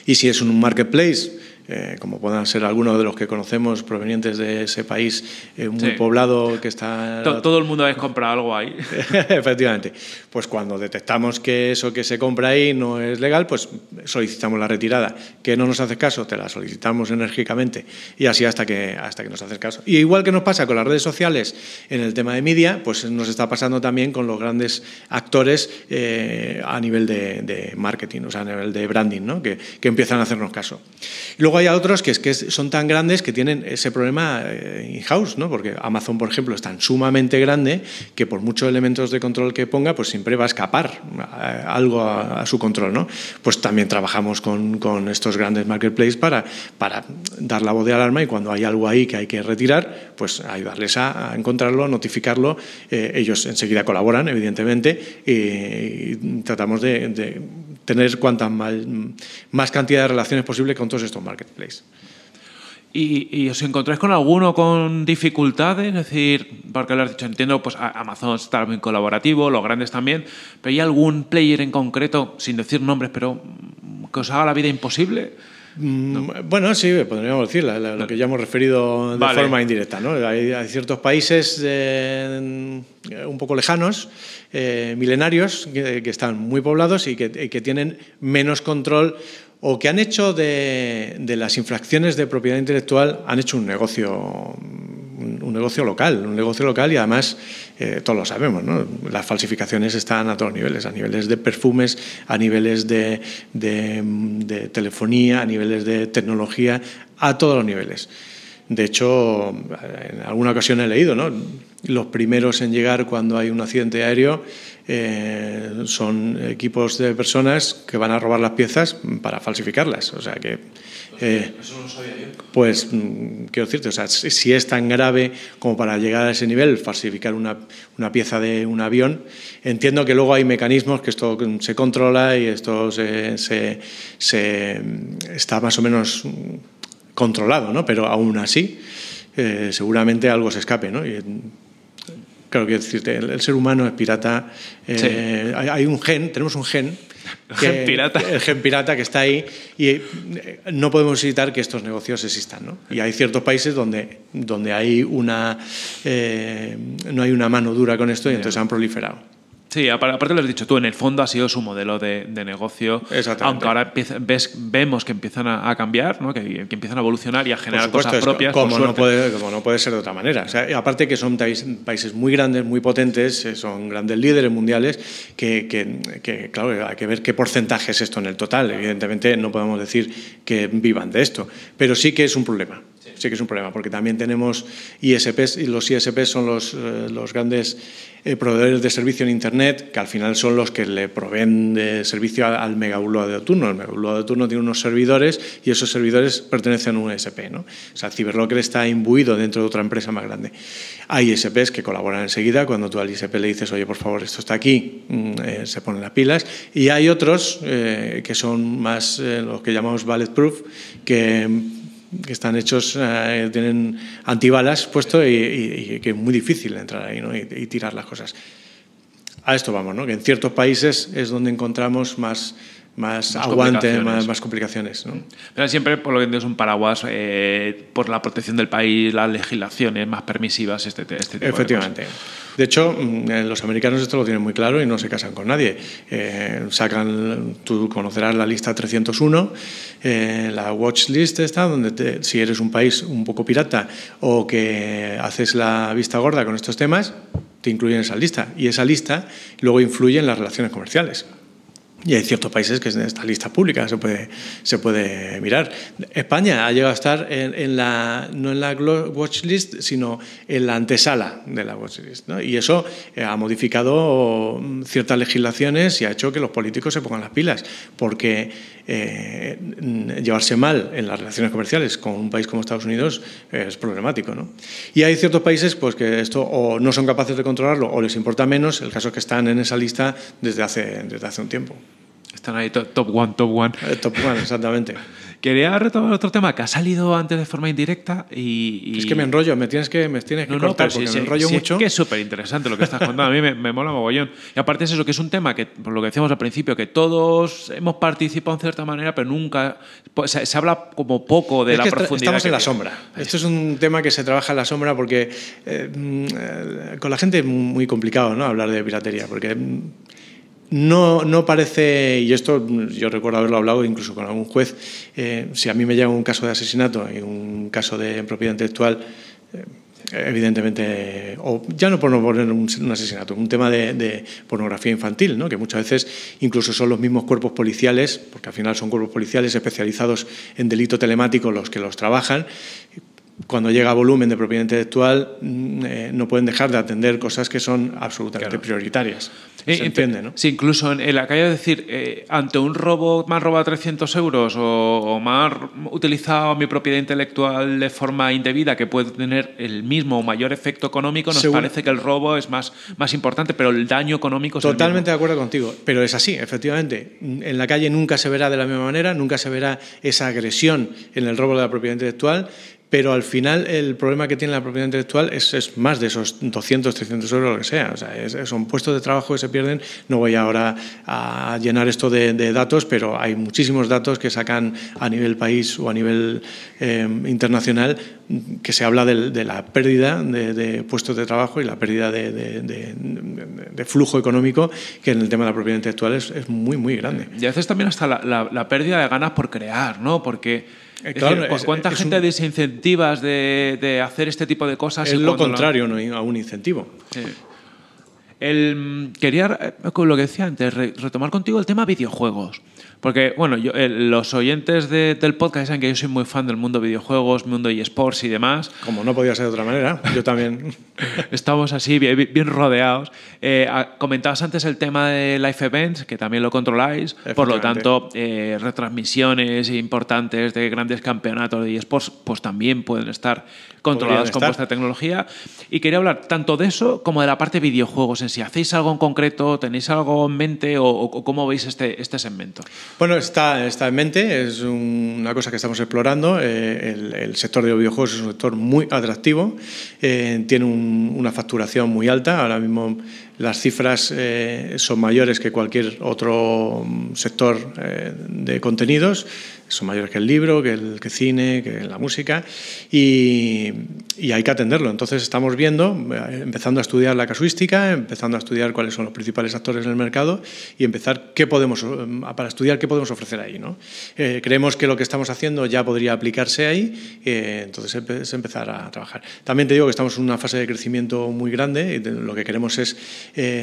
Y si es un marketplace, eh, como puedan ser algunos de los que conocemos provenientes de ese país eh, muy poblado que está... Todo, el mundo ha comprado algo ahí. Efectivamente. Pues cuando detectamos que eso que se compra ahí no es legal, pues solicitamos la retirada. Que no nos hace caso, te la solicitamos enérgicamente y así hasta que, hasta que nos hace caso. Y igual que nos pasa con las redes sociales en el tema de media, pues nos está pasando también con los grandes actores eh, a nivel de, marketing, o sea, a nivel de branding, que, que empiezan a hacernos caso hay otros que, es, que son tan grandes que tienen ese problema eh, in-house, ¿no? porque Amazon, por ejemplo, es tan sumamente grande que por muchos elementos de control que ponga, pues siempre va a escapar eh, algo a, su control. ¿no? Pues también trabajamos con, estos grandes marketplaces para, dar la voz de alarma y cuando hay algo ahí que hay que retirar, pues ayudarles a, a encontrarlo, notificarlo. Eh, ellos enseguida colaboran, evidentemente, y, tratamos de tener cuantas más, cantidad de relaciones posible con todos estos marketplaces. ¿Y, ¿Y, os encontráis con alguno con dificultades? Es decir, porque lo has dicho, entiendo, pues Amazon está muy colaborativo, los grandes también, pero ¿hay algún player en concreto, sin decir nombres, pero que os haga la vida imposible? Mm, bueno, sí, podríamos decir, lo que ya hemos referido de forma indirecta. ¿no? Hay, ciertos países eh, un poco lejanos, eh, milenarios, que, están muy poblados y que, tienen menos control o que han hecho de, de las infracciones de propiedad intelectual, han hecho un negocio negocio local, un negocio local y además eh, todos lo sabemos, las falsificaciones están a todos los niveles, a niveles de perfumes, a niveles de, telefonía, a niveles de tecnología, a todos los niveles. De hecho, en alguna ocasión he leído, ¿no? Los primeros en llegar cuando hay un accidente aéreo eh, son equipos de personas que van a robar las piezas para falsificarlas. O sea que eh, Eso no sabía yo. Pues, mm, quiero decirte, o sea, si es tan grave como para llegar a ese nivel, falsificar una, pieza de un avión, entiendo que luego hay mecanismos que esto mm, se controla y esto se, mm, está más o menos controlado, ¿no? Pero aún así, eh, seguramente algo se escape, ¿no? claro, decirte, el, ser humano es pirata. Eh, hay un gen, tenemos un gen El gen pirata que está ahí y eh, no podemos evitar que estos negocios existan. ¿no? Y hay ciertos países donde, donde hay una, eh, no hay una mano dura con esto y entonces han proliferado. Sí, aparte lo has dicho tú, en el fondo ha sido su modelo de, negocio. Aunque ahora vemos que empiezan a, cambiar, ¿no? que, empiezan a evolucionar y a generar cosas propias. Como, no puede, ser de otra manera. aparte que son países muy grandes, muy potentes, eh, son grandes líderes mundiales, que, que, claro, hay que ver qué porcentaje es esto en el total. Evidentemente no podemos decir que vivan de esto, pero sí que es un problema que es un problema, porque también tenemos ISPs y los ISPs son los, eh, grandes eh, proveedores de servicio en Internet, que al final son los que le proveen servicio al, de turno. El megabulo de turno tiene unos servidores y esos servidores pertenecen a un ISP. ¿no? O sea, Ciberlocker está imbuido dentro de otra empresa más grande. Hay ISPs que colaboran enseguida, cuando tú al ISP le dices, oye, por favor, esto está aquí, mm, eh, se ponen las pilas. Y hay otros que son más los que llamamos bulletproof, que que están hechos, eh, tienen antibalas puesto y, que es muy difícil entrar ahí y, y, tirar las cosas. A esto vamos, ¿no? que en ciertos países es donde encontramos más más, aguante, Más, complicaciones. Pero siempre, por lo que entiendo, es un paraguas eh, por la protección del país, las legislaciones más permisivas, este, este Efectivamente. de hecho, mm, eh, los americanos esto lo tienen muy claro y no se casan con nadie. Eh, sacan, tú conocerás la lista 301, la watch list está, donde si eres un país un poco pirata o que haces la vista gorda con estos temas, te incluyen en esa lista. Y esa lista luego influye en las relaciones comerciales. Y hay ciertos países que en esta lista pública se puede, se puede mirar. España ha llegado a estar en, la, no en la watch list sino en la antesala de la watchlist. ¿no? Y eso eh, ha modificado mm, ciertas legislaciones y ha hecho que los políticos se pongan las pilas, porque eh, llevarse mal en las relaciones comerciales con un país como Estados Unidos es problemático. Y hay ciertos países pues, que esto o no son capaces de controlarlo o les importa menos, el caso es que están en esa lista desde hace, desde hace un tiempo. Están ahí top, one, top one. Eh, top one, exactamente. Quería retomar otro tema que ha salido antes de forma indirecta y... Es que me enrollo, me tienes que, me tienes que cortar no, porque me enrollo mucho. mucho. Es que es súper interesante lo que estás contando, a mí me, mola mogollón. Y aparte es eso, que es un tema que, por lo que decíamos al principio, que todos hemos participado en cierta manera, pero nunca... Pues, se, se habla como poco de la que profundidad. Estamos en la sombra. Esto es un tema que se trabaja en la sombra porque eh, mm, eh, con la gente es muy complicado ¿no? hablar de piratería, porque mm, no, no parece, y esto yo recuerdo haberlo hablado incluso con algún juez, eh, si a mí me llega un caso de asesinato y un caso de propiedad intelectual, eh, evidentemente, o ya no por no poner un, asesinato, un tema de, de, pornografía infantil, ¿no? que muchas veces incluso son los mismos cuerpos policiales, porque al final son cuerpos policiales especializados en delito telemático los que los trabajan, cuando llega volumen de propiedad intelectual, mm, eh, no pueden dejar de atender cosas que son absolutamente prioritarias. entiende, Sí, incluso en, la calle decir, eh, ante un robo, más han robado 300 euros o, más me han utilizado mi propiedad intelectual de forma indebida, que puede tener el mismo o mayor efecto económico, nos parece que el robo es más, más importante, pero el daño económico es Totalmente de acuerdo contigo, pero es así, efectivamente. Mm, en la calle nunca se verá de la misma manera, nunca se verá esa agresión en el robo de la propiedad intelectual pero al final el problema que tiene la propiedad intelectual es, más de esos 200, 300 euros, lo que sea. O sea son puestos de trabajo que se pierden. No voy ahora a llenar esto de, datos, pero hay muchísimos datos que sacan a nivel país o a nivel eh, internacional que se habla de, la pérdida de, puestos de trabajo y la pérdida de, flujo económico, que en el tema de la propiedad intelectual es, es muy, muy grande. Y a veces también hasta la, pérdida de ganas por crear, ¿no? Porque Claro, ¿Cuánta gente desincentivas de, hacer este tipo de cosas? Es lo contrario no a un incentivo. Mm, quería, eh, con lo que decía antes, retomar contigo el tema videojuegos. Porque, bueno, yo, los oyentes del podcast saben que yo soy muy fan del mundo videojuegos, mundo eSports y demás. Como no podía ser de otra manera, yo también. Estamos así, bien, rodeados. Eh, comentabas antes el tema de Life Events, que también lo controláis. Por lo tanto, eh, retransmisiones importantes de grandes campeonatos de eSports, pues también pueden estar controladas con vuestra tecnología. Y quería hablar tanto de eso como de la parte de videojuegos en sí. ¿Hacéis algo en concreto? ¿Tenéis algo en mente? ¿O, cómo veis este, este segmento? Bueno, está, está en mente. Es una cosa que estamos explorando. Eh, el, sector de videojuegos es un sector muy atractivo. Eh, tiene una facturación muy alta. Ahora mismo las cifras eh, son mayores que cualquier otro mm, sector de contenidos son mayores que el libro, que el que cine, que la música, y, hay que atenderlo. Entonces estamos viendo, eh, empezando a estudiar la casuística, empezando a estudiar cuáles son los principales actores en el mercado y empezar qué podemos, eh, para estudiar qué podemos ofrecer ahí. ¿no? Eh, creemos que lo que estamos haciendo ya podría aplicarse ahí, entonces es empezar a trabajar. También te digo que estamos en una fase de crecimiento muy grande, y lo que queremos es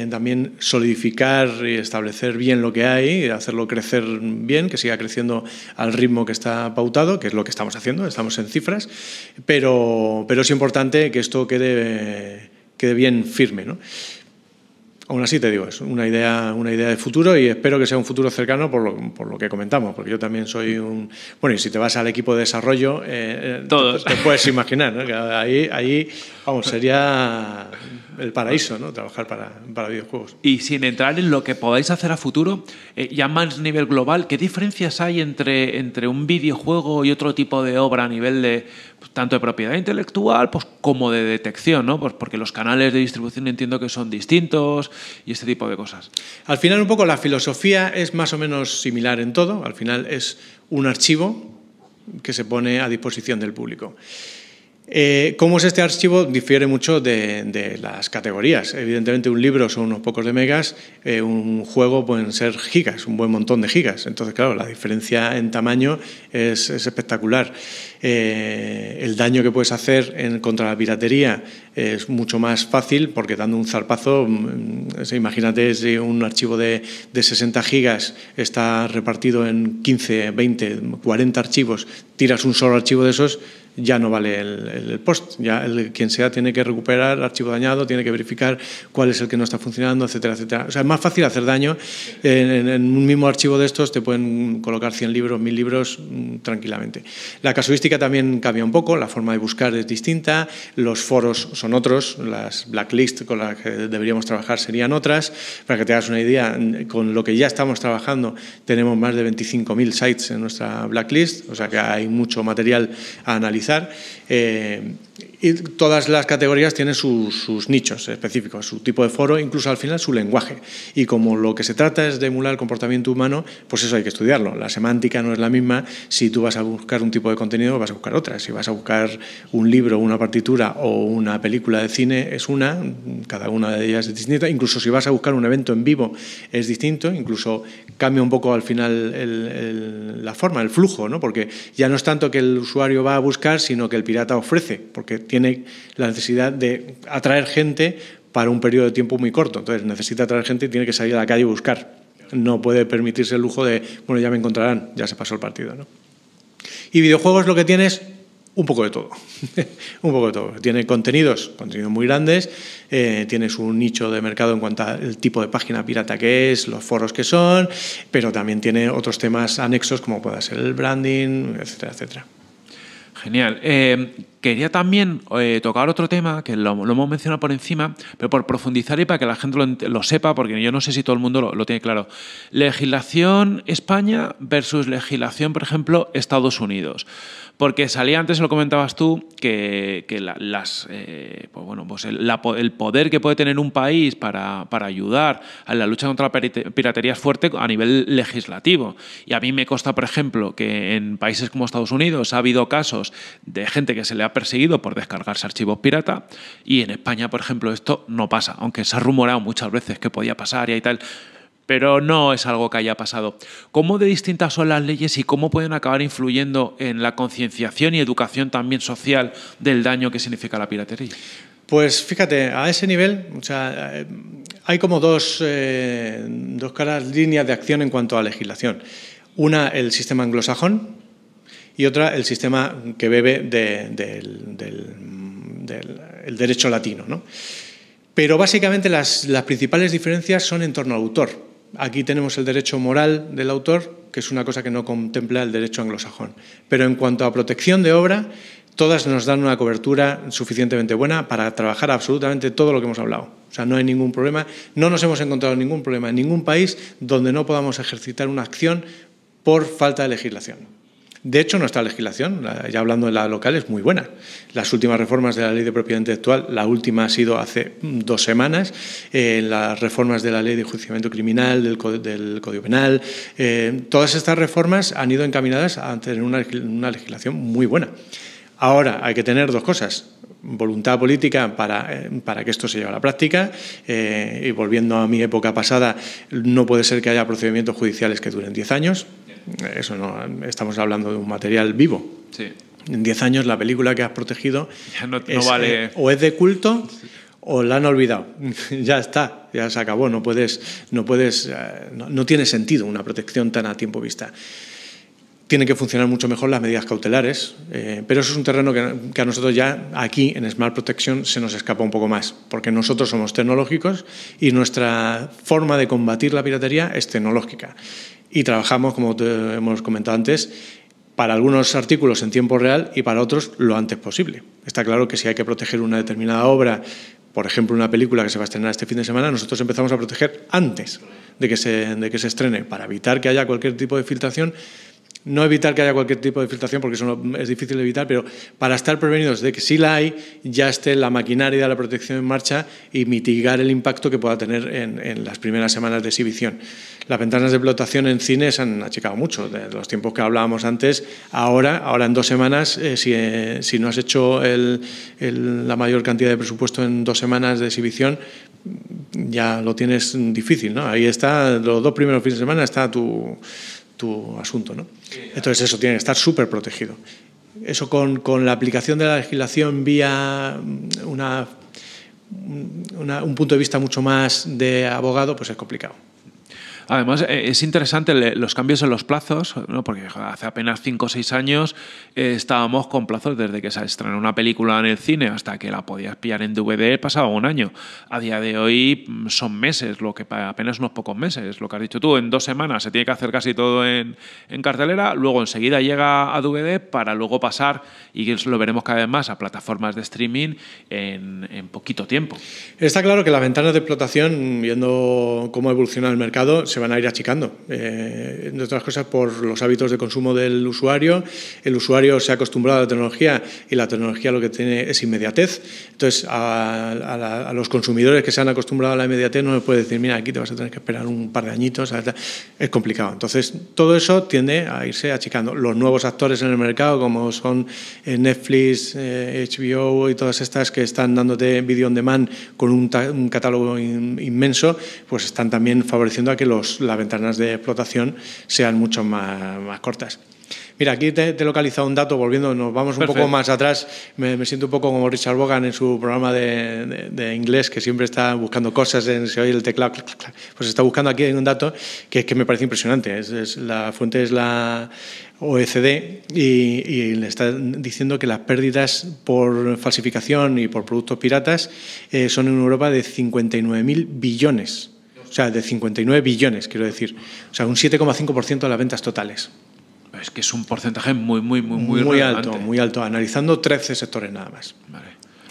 también solidificar y establecer bien lo que hay, hacerlo crecer bien, que siga creciendo al ritmo que está pautado, que es lo que estamos haciendo, estamos en cifras, pero, pero es importante que esto quede, quede bien firme. ¿no? Aún así te digo, es una idea, una idea de futuro y espero que sea un futuro cercano por lo, que comentamos, porque yo también soy un... Bueno, y si te vas al equipo de desarrollo, eh, eh, Todos. Te, puedes imaginar, ahí, ahí, vamos, sería el paraíso, ¿no? Trabajar para, videojuegos. Y sin entrar en lo que podáis hacer a futuro, eh, ya más a nivel global, ¿qué diferencias hay entre, entre un videojuego y otro tipo de obra a nivel de pues, tanto de propiedad intelectual pues, como de detección, ¿no? porque los canales de distribución entiendo que son distintos y este tipo de cosas. Al final, un poco la filosofía es más o menos similar en todo. Al final es un archivo que se pone a disposición del público. Eh, ¿Cómo es este archivo? Difiere mucho de, las categorías. Evidentemente un libro son unos pocos de megas, eh, un juego pueden ser gigas, un buen montón de gigas. Entonces, claro, la diferencia en tamaño es, espectacular. Eh, el daño que puedes hacer en, contra la piratería es mucho más fácil porque dando un zarpazo, mm, mm, imagínate si un archivo de, de 60 gigas está repartido en 15, 20, 40 archivos, tiras un solo archivo de esos, ya no vale el, post. Ya quien sea tiene que recuperar el archivo dañado, tiene que verificar cuál es el que no está funcionando, etcétera, etcétera. O sea, es más fácil hacer daño. En, en un mismo archivo de estos te pueden colocar 100 libros, 1000 libros mm, tranquilamente. La casuística también cambia un poco, la forma de buscar es distinta, los foros son otros, las blacklists con las que deberíamos trabajar serían otras. Para que te hagas una idea, con lo que ya estamos trabajando tenemos más de 25.000 sites en nuestra blacklist, o sea que hay mucho material a analizar Gracias. Y todas las categorías tienen sus, nichos específicos, su tipo de foro, incluso al final su lenguaje. Y como lo que se trata es de emular el comportamiento humano, pues eso hay que estudiarlo. La semántica no es la misma si tú vas a buscar un tipo de contenido vas a buscar otra. Si vas a buscar un libro, una partitura o una película de cine, es una, cada una de ellas es distinta. Incluso si vas a buscar un evento en vivo, es distinto. Incluso cambia un poco al final la forma, el flujo, ¿no? porque ya no es tanto que el usuario va a buscar, sino que el pirata ofrece. Porque tiene la necesidad de atraer gente para un periodo de tiempo muy corto. Entonces necesita atraer gente y tiene que salir a la calle y buscar. No puede permitirse el lujo de, bueno, ya me encontrarán, ya se pasó el partido. ¿no? Y videojuegos lo que tiene es un poco de todo. un poco de todo. Tiene contenidos, contenidos muy grandes, eh, tienes un nicho de mercado en cuanto al tipo de página pirata que es, los foros que son, pero también tiene otros temas anexos como pueda ser el branding, etcétera, etcétera. Genial. Eh, Quería también eh, tocar otro tema, que lo, hemos mencionado por encima, pero por profundizar y para que la gente lo, sepa, porque yo no sé si todo el mundo lo, tiene claro. Legislación España versus legislación, por ejemplo, Estados Unidos. Porque salía antes, lo comentabas tú, que, las, eh, pues bueno, pues el, poder que puede tener un país para, para ayudar a la lucha contra la piratería es fuerte a nivel legislativo. Y a mí me consta, por ejemplo, que en países como Estados Unidos ha habido casos de gente que se le ha perseguido por descargarse archivos pirata y en España, por ejemplo, esto no pasa, aunque se ha rumorado muchas veces que podía pasar y tal pero no es algo que haya pasado. ¿Cómo de distintas son las leyes y cómo pueden acabar influyendo en la concienciación y educación también social del daño que significa la piratería? Pues fíjate, a ese nivel hay como dos, eh, dos caras líneas de acción en cuanto a legislación. Una, el sistema anglosajón, y otra el sistema que bebe del, derecho latino. Pero básicamente las, las principales diferencias son en torno al autor. Aquí tenemos el derecho moral del autor, que es una cosa que no contempla el derecho anglosajón. Pero en cuanto a protección de obra, todas nos dan una cobertura suficientemente buena para trabajar absolutamente todo lo que hemos hablado. O sea, no hay ningún problema, no nos hemos encontrado ningún problema en ningún país donde no podamos ejercitar una acción por falta de legislación. De hecho, nuestra legislación, ya hablando de la local, es muy buena. Las últimas reformas de la ley de propiedad intelectual, la última ha sido hace mm, dos semanas, eh, las reformas de la ley de juiciamiento criminal, del, Código Penal, eh, todas estas reformas han ido encaminadas a tener una, legislación muy buena. Ahora hay que tener dos cosas voluntad política para, eh, para, que esto se lleve a la práctica. y volviendo a mi época pasada, no puede ser que haya procedimientos judiciales que duren diez años eso no, estamos hablando de un material vivo. En 10 años la película que has protegido eh, o es de culto o la han olvidado. ya está, ya se acabó, no puedes, no puedes, eh, no tiene sentido una protección tan a tiempo vista tienen que funcionar mucho mejor las medidas cautelares, eh, pero eso es un terreno que, a nosotros ya aquí en Smart Protection se nos escapa un poco más, porque nosotros somos tecnológicos y nuestra forma de combatir la piratería es tecnológica. Y trabajamos, como hemos comentado antes, para algunos artículos en tiempo real y para otros lo antes posible. Está claro que si hay que proteger una determinada obra, por ejemplo, una película que se va a estrenar este fin de semana, nosotros empezamos a proteger antes de que se, de que se estrene, para evitar que haya cualquier tipo de filtración no evitar que haya cualquier tipo de filtración, porque eso es difícil de evitar, pero para estar prevenidos de que si la hay, ya esté la maquinaria de la protección en marcha y mitigar el impacto que pueda tener en, las primeras semanas de exhibición. Las ventanas de explotación en cines han achicado mucho, de los tiempos que hablábamos antes, ahora, ahora en dos semanas, eh, eh, si, no has hecho la mayor cantidad de presupuesto en dos semanas de exhibición, ya lo tienes difícil, ¿no? Ahí está, los dos primeros fines de semana está tu asunto. ¿no? Entonces eso tiene que estar súper protegido. Eso con, con, la aplicación de la legislación vía mm, una, mm, una, un punto de vista mucho más de abogado, pues es complicado. Además, eh, es interesante los cambios en los plazos, porque hace apenas cinco o seis años eh, estábamos con plazos desde que se estrenó una película en el cine hasta que la podías pillar en DVD, pasaba un año. A día de hoy mm, son meses, lo que apenas unos pocos meses, lo que has dicho tú, en dos semanas se tiene que hacer casi todo en, cartelera, luego enseguida llega a DVD para luego pasar, y lo veremos cada vez más, a plataformas de streaming en, poquito tiempo. Está claro que las ventanas de explotación, viendo cómo evoluciona el mercado, se van a ir achicando. Eh, entre otras cosas, por los hábitos de consumo del usuario. El usuario se ha acostumbrado a la tecnología y la tecnología lo que tiene es inmediatez. Entonces, a, los consumidores que se han acostumbrado a la inmediatez no les puede decir, mira, aquí te vas a tener que esperar un par de añitos. Es complicado. Entonces, todo eso tiende a irse achicando. Los nuevos actores en el mercado, como son eh, Netflix, HBO eh, y todas estas que están dándote video on demand con un, catálogo inmenso, pues están también favoreciendo a que los las ventanas de explotación sean mucho más, cortas. Mira, aquí te, he localizado un dato, volviendo, nos vamos un poco más atrás. Me, siento un poco como Richard Bogan en su programa de, inglés, que siempre está buscando cosas, en, se oye el teclado, pues está buscando aquí un dato que, que me parece impresionante. la fuente es la OECD y, le está diciendo que las pérdidas por falsificación y por productos piratas eh, son en Europa de 59.000 billones o sea, de 59 billones, quiero decir. O sea, un 7,5% de las ventas totales. Es que es un porcentaje muy, muy, muy, muy, muy alto. Muy alto, analizando 13 sectores nada más.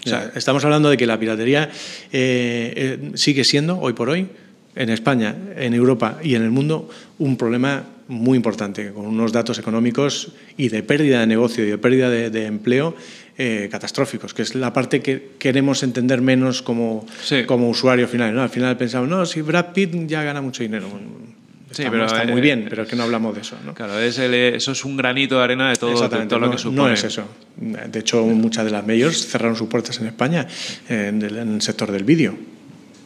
O sea, estamos hablando de que la piratería eh, eh, sigue siendo, hoy por hoy, en España, en Europa y en el mundo, un problema muy importante, con unos datos económicos y de pérdida de negocio y de pérdida de empleo eh, catastróficos, que es la parte que queremos entender menos como, como usuario final. Al final pensamos, no, si Brad Pitt ya gana mucho dinero. Está, muy eh, bien, pero es que no hablamos de eso. Claro, eh, eso es un granito de arena de todo, lo que supone. No es eso. De hecho, muchas de las mayors cerraron sus puertas en España en el sector del vídeo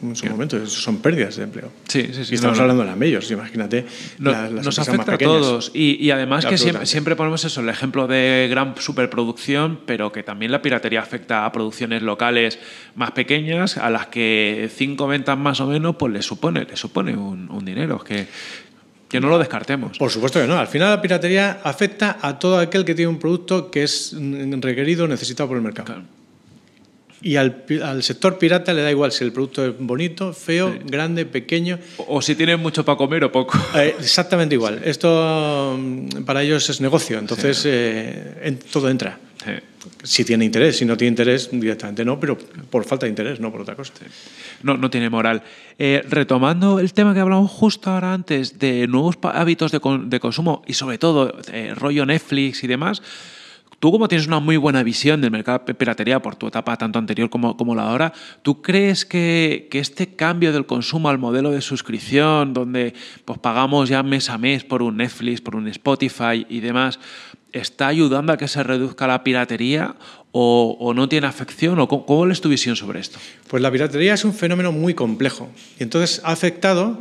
en su momento, son pérdidas de empleo. Sí, sí, sí. Y estamos hablando de las medios, imagínate. nos afecta a todos. Y, además que siempre, ponemos eso, el ejemplo de gran superproducción, pero que también la piratería afecta a producciones locales más pequeñas, a las que cinco ventas más o menos, pues le supone, le supone un, dinero. Que, que no lo descartemos. Por supuesto que no. Al final la piratería afecta a todo aquel que tiene un producto que es requerido, necesitado por el mercado. Claro. Y al, sector pirata le da igual si el producto es bonito, feo, grande, pequeño. O, si tiene mucho para comer o poco. Eh, exactamente igual. Esto mm, para ellos es negocio, entonces eh, todo entra. Si tiene interés, si no tiene interés, directamente no, pero por falta de interés, no por otra cosa. No, no tiene moral. Eh, retomando el tema que hablamos justo ahora antes de nuevos hábitos de, de consumo y sobre todo rollo Netflix y demás. Tú como tienes una muy buena visión del mercado de piratería por tu etapa tanto anterior como, como la ahora, ¿tú crees que, este cambio del consumo al modelo de suscripción, donde pues, pagamos ya mes a mes por un Netflix, por un Spotify y demás, está ayudando a que se reduzca la piratería o, no tiene afección? ¿O cómo, ¿Cuál es tu visión sobre esto? Pues la piratería es un fenómeno muy complejo y entonces ha afectado,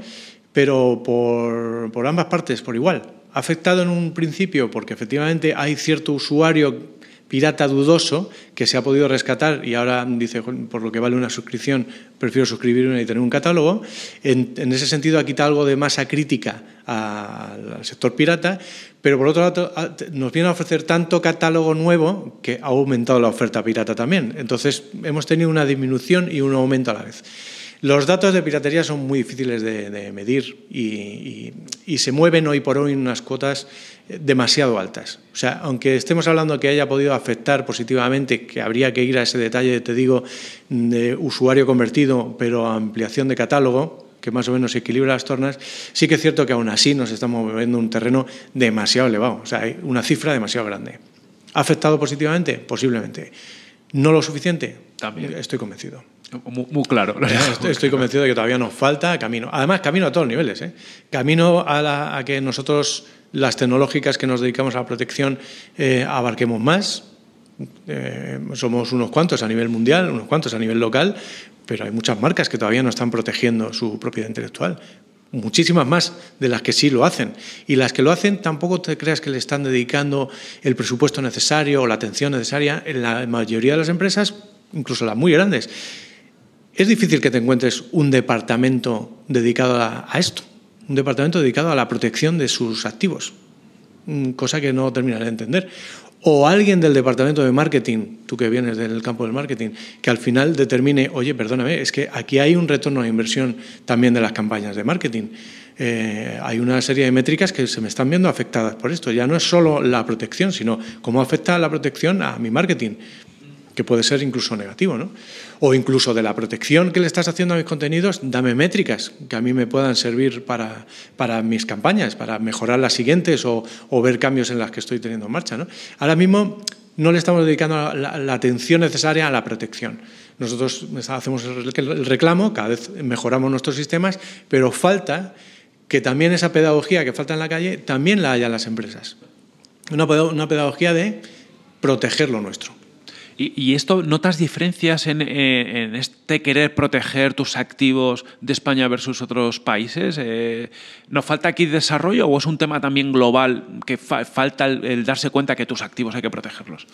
pero por, por ambas partes, por igual. Ha afectado en un principio porque efectivamente hay cierto usuario pirata dudoso que se ha podido rescatar y ahora dice, por lo que vale una suscripción, prefiero suscribirme y tener un catálogo. En, en ese sentido, ha quitado algo de masa crítica al sector pirata, pero por otro lado nos viene a ofrecer tanto catálogo nuevo que ha aumentado la oferta pirata también. Entonces, hemos tenido una disminución y un aumento a la vez. Los datos de piratería son muy difíciles de, medir y, se mueven hoy por hoy en unas cuotas eh, demasiado altas. O sea, aunque estemos hablando que haya podido afectar positivamente, que habría que ir a ese detalle, te digo, de usuario convertido, pero ampliación de catálogo, que más o menos equilibra las tornas, sí que es cierto que aún así nos estamos moviendo un terreno demasiado elevado, o sea, hay una cifra demasiado grande. ¿Ha afectado positivamente? Posiblemente. ¿No lo suficiente? También. Estoy convencido. Muy, claro. Estoy, convencido de que todavía nos falta camino. Además, camino a todos los niveles. ¿eh? Camino a, que nosotros, las tecnológicas que nos dedicamos a la protección, eh, abarquemos más. Eh, somos unos cuantos a nivel mundial, unos cuantos a nivel local, pero hay muchas marcas que todavía no están protegiendo su propiedad intelectual muchísimas más de las que sí lo hacen. Y las que lo hacen tampoco te creas que le están dedicando el presupuesto necesario o la atención necesaria en la mayoría de las empresas, incluso las muy grandes. Es difícil que te encuentres un departamento dedicado a, esto, un departamento dedicado a la protección de sus activos, mm, cosa que no terminaré de entender. O alguien del departamento de marketing, tú que vienes del campo del marketing, que al final determine, oye, perdóname, es que aquí hay un retorno a inversión también de las campañas de marketing. Eh, hay una serie de métricas que se me están viendo afectadas por esto. Ya no es solo la protección, sino cómo afecta la protección a mi marketing que puede ser incluso negativo, ¿no? O incluso de la protección que le estás haciendo a mis contenidos, dame métricas que a mí me puedan servir para, para mis campañas, para mejorar las siguientes o, ver cambios en las que estoy teniendo en marcha, Ahora mismo no le estamos dedicando la, la atención necesaria a la protección. Nosotros hacemos el reclamo, cada vez mejoramos nuestros sistemas, pero falta que también esa pedagogía que falta en la calle también la haya en las empresas. Una, pedagogía de proteger lo nuestro. ¿Y, esto notas diferencias eh, en, este querer proteger tus activos de España versus otros países? Eh, no ¿Nos falta aquí desarrollo o es un tema también global que falta el, darse cuenta que tus activos hay que protegerlos?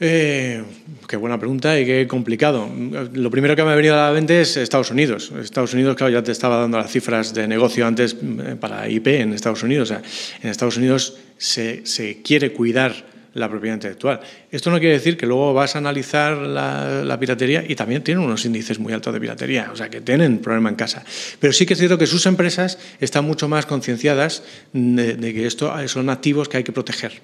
Eh, qué buena pregunta y qué complicado. Lo primero que me ha venido a la mente es Estados Unidos. Estados Unidos, claro, ya te estaba dando las cifras de negocio antes eh, para IP en Estados Unidos. en Estados Unidos se, se quiere cuidar la propiedad intelectual. Esto no quiere decir que luego vas a analizar la, piratería y también tienen unos índices muy altos de piratería, o sea que tienen problema en casa. Pero sí que es cierto que sus empresas están mucho más concienciadas de, que esto son activos que hay que proteger.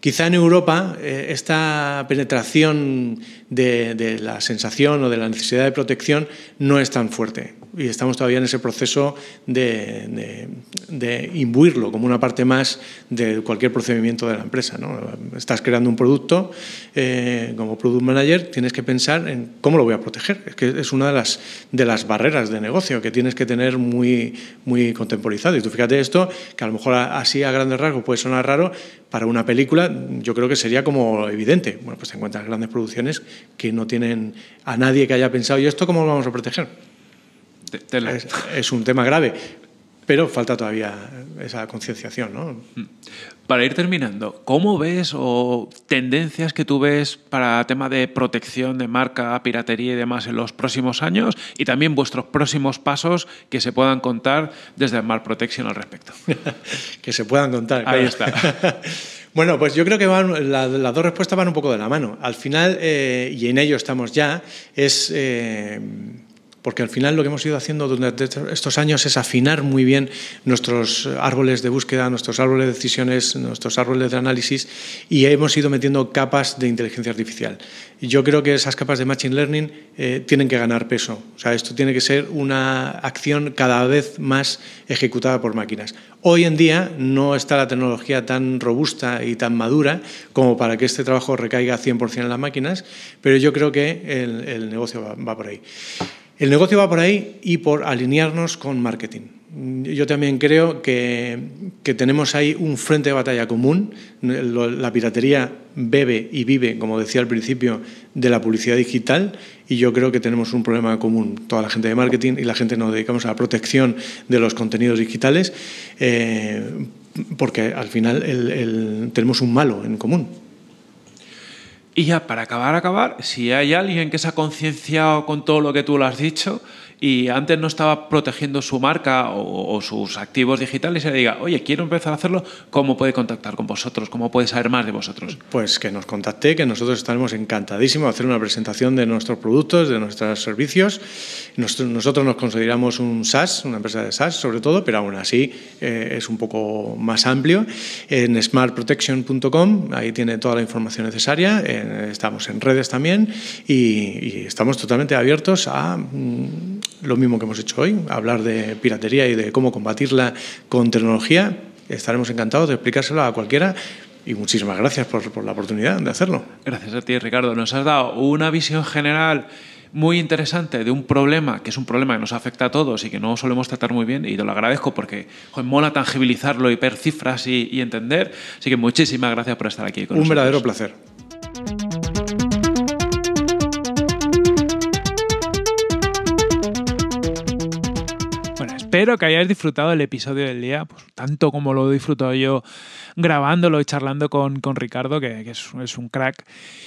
Quizá en Europa eh, esta penetración de la sensación o de la necesidad de protección no es tan fuerte y estamos todavía en ese proceso de, imbuirlo como una parte más de cualquier procedimiento de la empresa. Estás creando un producto, eh, como product manager tienes que pensar en cómo lo voy a proteger. Es que es una de las, de las barreras de negocio que tienes que tener muy, muy contemporizado. Y tú fíjate esto, que a lo mejor así a grandes rasgos puede sonar raro, para una película yo creo que sería como evidente. Bueno, pues te encuentras grandes producciones que no tienen a nadie que haya pensado, ¿y esto cómo lo vamos a proteger? es, un tema grave, pero falta todavía esa concienciación. Mm. Para ir terminando, ¿cómo ves o tendencias que tú ves para tema de protección de marca, piratería y demás en los próximos años y también vuestros próximos pasos que se puedan contar desde Mar Protection al respecto? que se puedan contar. Ahí está. bueno, pues yo creo que las dos respuestas van un poco de la mano. Al final, eh, y en ello estamos ya, es... Eh, porque al final lo que hemos ido haciendo durante estos años es afinar muy bien nuestros árboles de búsqueda, nuestros árboles de decisiones, nuestros árboles de análisis y hemos ido metiendo capas de inteligencia artificial. yo creo que esas capas de Machine Learning eh, tienen que ganar peso. O sea, esto tiene que ser una acción cada vez más ejecutada por máquinas. Hoy en día no está la tecnología tan robusta y tan madura como para que este trabajo recaiga 100% en las máquinas, pero yo creo que el, negocio va por ahí. El negocio va por ahí y por alinearnos con marketing. Yo también creo que, tenemos ahí un frente de batalla común. La piratería bebe y vive, como decía al principio, de la publicidad digital y yo creo que tenemos un problema común. Toda la gente de marketing y la gente nos dedicamos a la protección de los contenidos digitales eh, porque al final tenemos un malo en común. Y ya, para acabar, acabar, si hay alguien que se ha concienciado con todo lo que tú lo has dicho, y antes no estaba protegiendo su marca o, sus activos digitales y le diga, oye, quiero empezar a hacerlo, ¿cómo puede contactar con vosotros? ¿Cómo puede saber más de vosotros? Pues que nos contacte, que nosotros estaremos encantadísimos de hacer una presentación de nuestros productos, de nuestros servicios. Nosotros, nosotros nos consideramos un SaaS, una empresa de SaaS sobre todo, pero aún así eh, es un poco más amplio. En smartprotection.com, ahí tiene toda la información necesaria, estamos en redes también y estamos totalmente abiertos a mm, lo mismo que hemos hecho hoy, hablar de piratería y de cómo combatirla con tecnología. Estaremos encantados de explicárselo a cualquiera y muchísimas gracias por, la oportunidad de hacerlo. Gracias a ti, Ricardo. Nos has dado una visión general muy interesante de un problema, que es un problema que nos afecta a todos y que no solemos tratar muy bien, y te lo agradezco porque mola tangibilizarlo y ver cifras y, entender. Así que muchísimas gracias por estar aquí con nosotros. Un verdadero placer. Espero que hayáis disfrutado el episodio del día, pues, tanto como lo he disfrutado yo grabándolo y charlando con, Ricardo, que, es, un crack.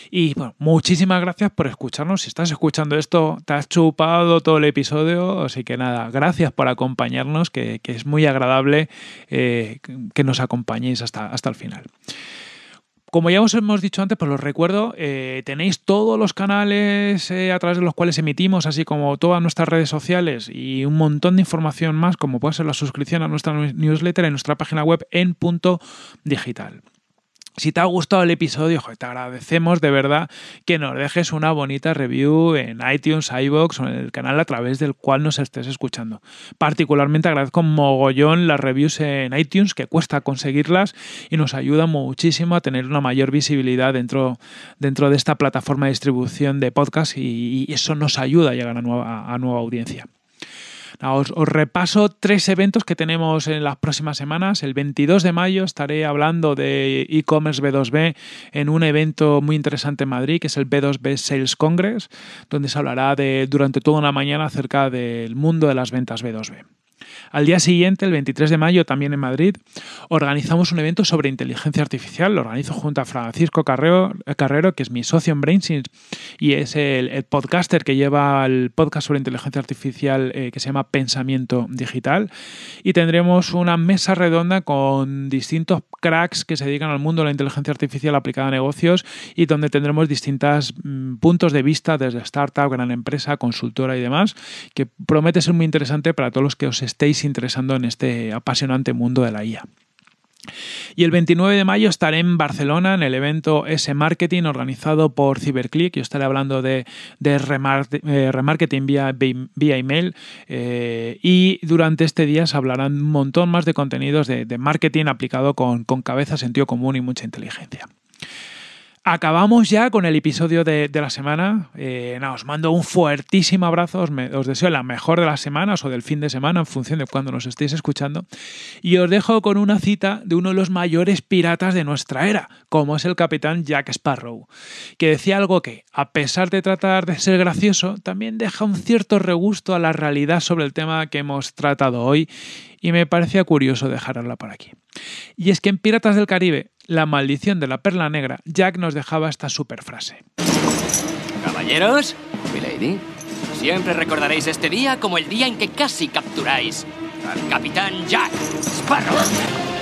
Y muchísimas gracias por escucharnos. Si estás escuchando esto, te has chupado todo el episodio, así que nada, gracias por acompañarnos, que, es muy agradable eh, que nos acompañéis hasta, hasta el final. Como ya os hemos dicho antes, pues los recuerdo, eh, tenéis todos los canales eh, a través de los cuales emitimos, así como todas nuestras redes sociales y un montón de información más, como puede ser la suscripción a nuestra newsletter en nuestra página web en punto digital. Si te ha gustado el episodio, te agradecemos de verdad que nos dejes una bonita review en iTunes, iBox o en el canal a través del cual nos estés escuchando. Particularmente agradezco mogollón las reviews en iTunes, que cuesta conseguirlas y nos ayuda muchísimo a tener una mayor visibilidad dentro, dentro de esta plataforma de distribución de podcast y, eso nos ayuda a llegar a a nueva audiencia. Os, repaso tres eventos que tenemos en las próximas semanas. El 22 de mayo estaré hablando de e-commerce B2B en un evento muy interesante en Madrid, que es el B2B Sales Congress, donde se hablará de, durante toda una mañana acerca del mundo de las ventas B2B. Al día siguiente, el 23 de mayo, también en Madrid, organizamos un evento sobre inteligencia artificial. Lo organizo junto a Francisco eh, Carrero, que es mi socio en BrainSense y es el, podcaster que lleva el podcast sobre inteligencia artificial eh, que se llama Pensamiento Digital. Y tendremos una mesa redonda con distintos cracks que se dedican al mundo de la inteligencia artificial aplicada a negocios y donde tendremos distintos mm, puntos de vista desde startup, gran empresa, consultora y demás, que promete ser muy interesante para todos los que os estéis interesando en este apasionante mundo de la IA. Y el 29 de mayo estaré en Barcelona en el evento S Marketing organizado por Cyberclick. Yo estaré hablando de, eh, remarketing vía, email. Eh, y durante este día se hablarán un montón más de contenidos de, marketing aplicado con cabeza, sentido común y mucha inteligencia. Acabamos ya con el episodio de, la semana. Eh, os mando un fuertísimo abrazo. Os, os, deseo la mejor de las semanas o del fin de semana, en función de cuando nos estéis escuchando. Y os dejo con una cita de uno de los mayores piratas de nuestra era, como es el capitán Jack Sparrow, que decía algo que, a pesar de tratar de ser gracioso, también deja un cierto regusto a la realidad sobre el tema que hemos tratado hoy. Y me parecía curioso dejarla por aquí. Y es que en Piratas del Caribe la maldición de la perla negra, Jack nos dejaba esta super frase. Caballeros, milady, siempre recordaréis este día como el día en que casi capturáis al capitán Jack Sparrow.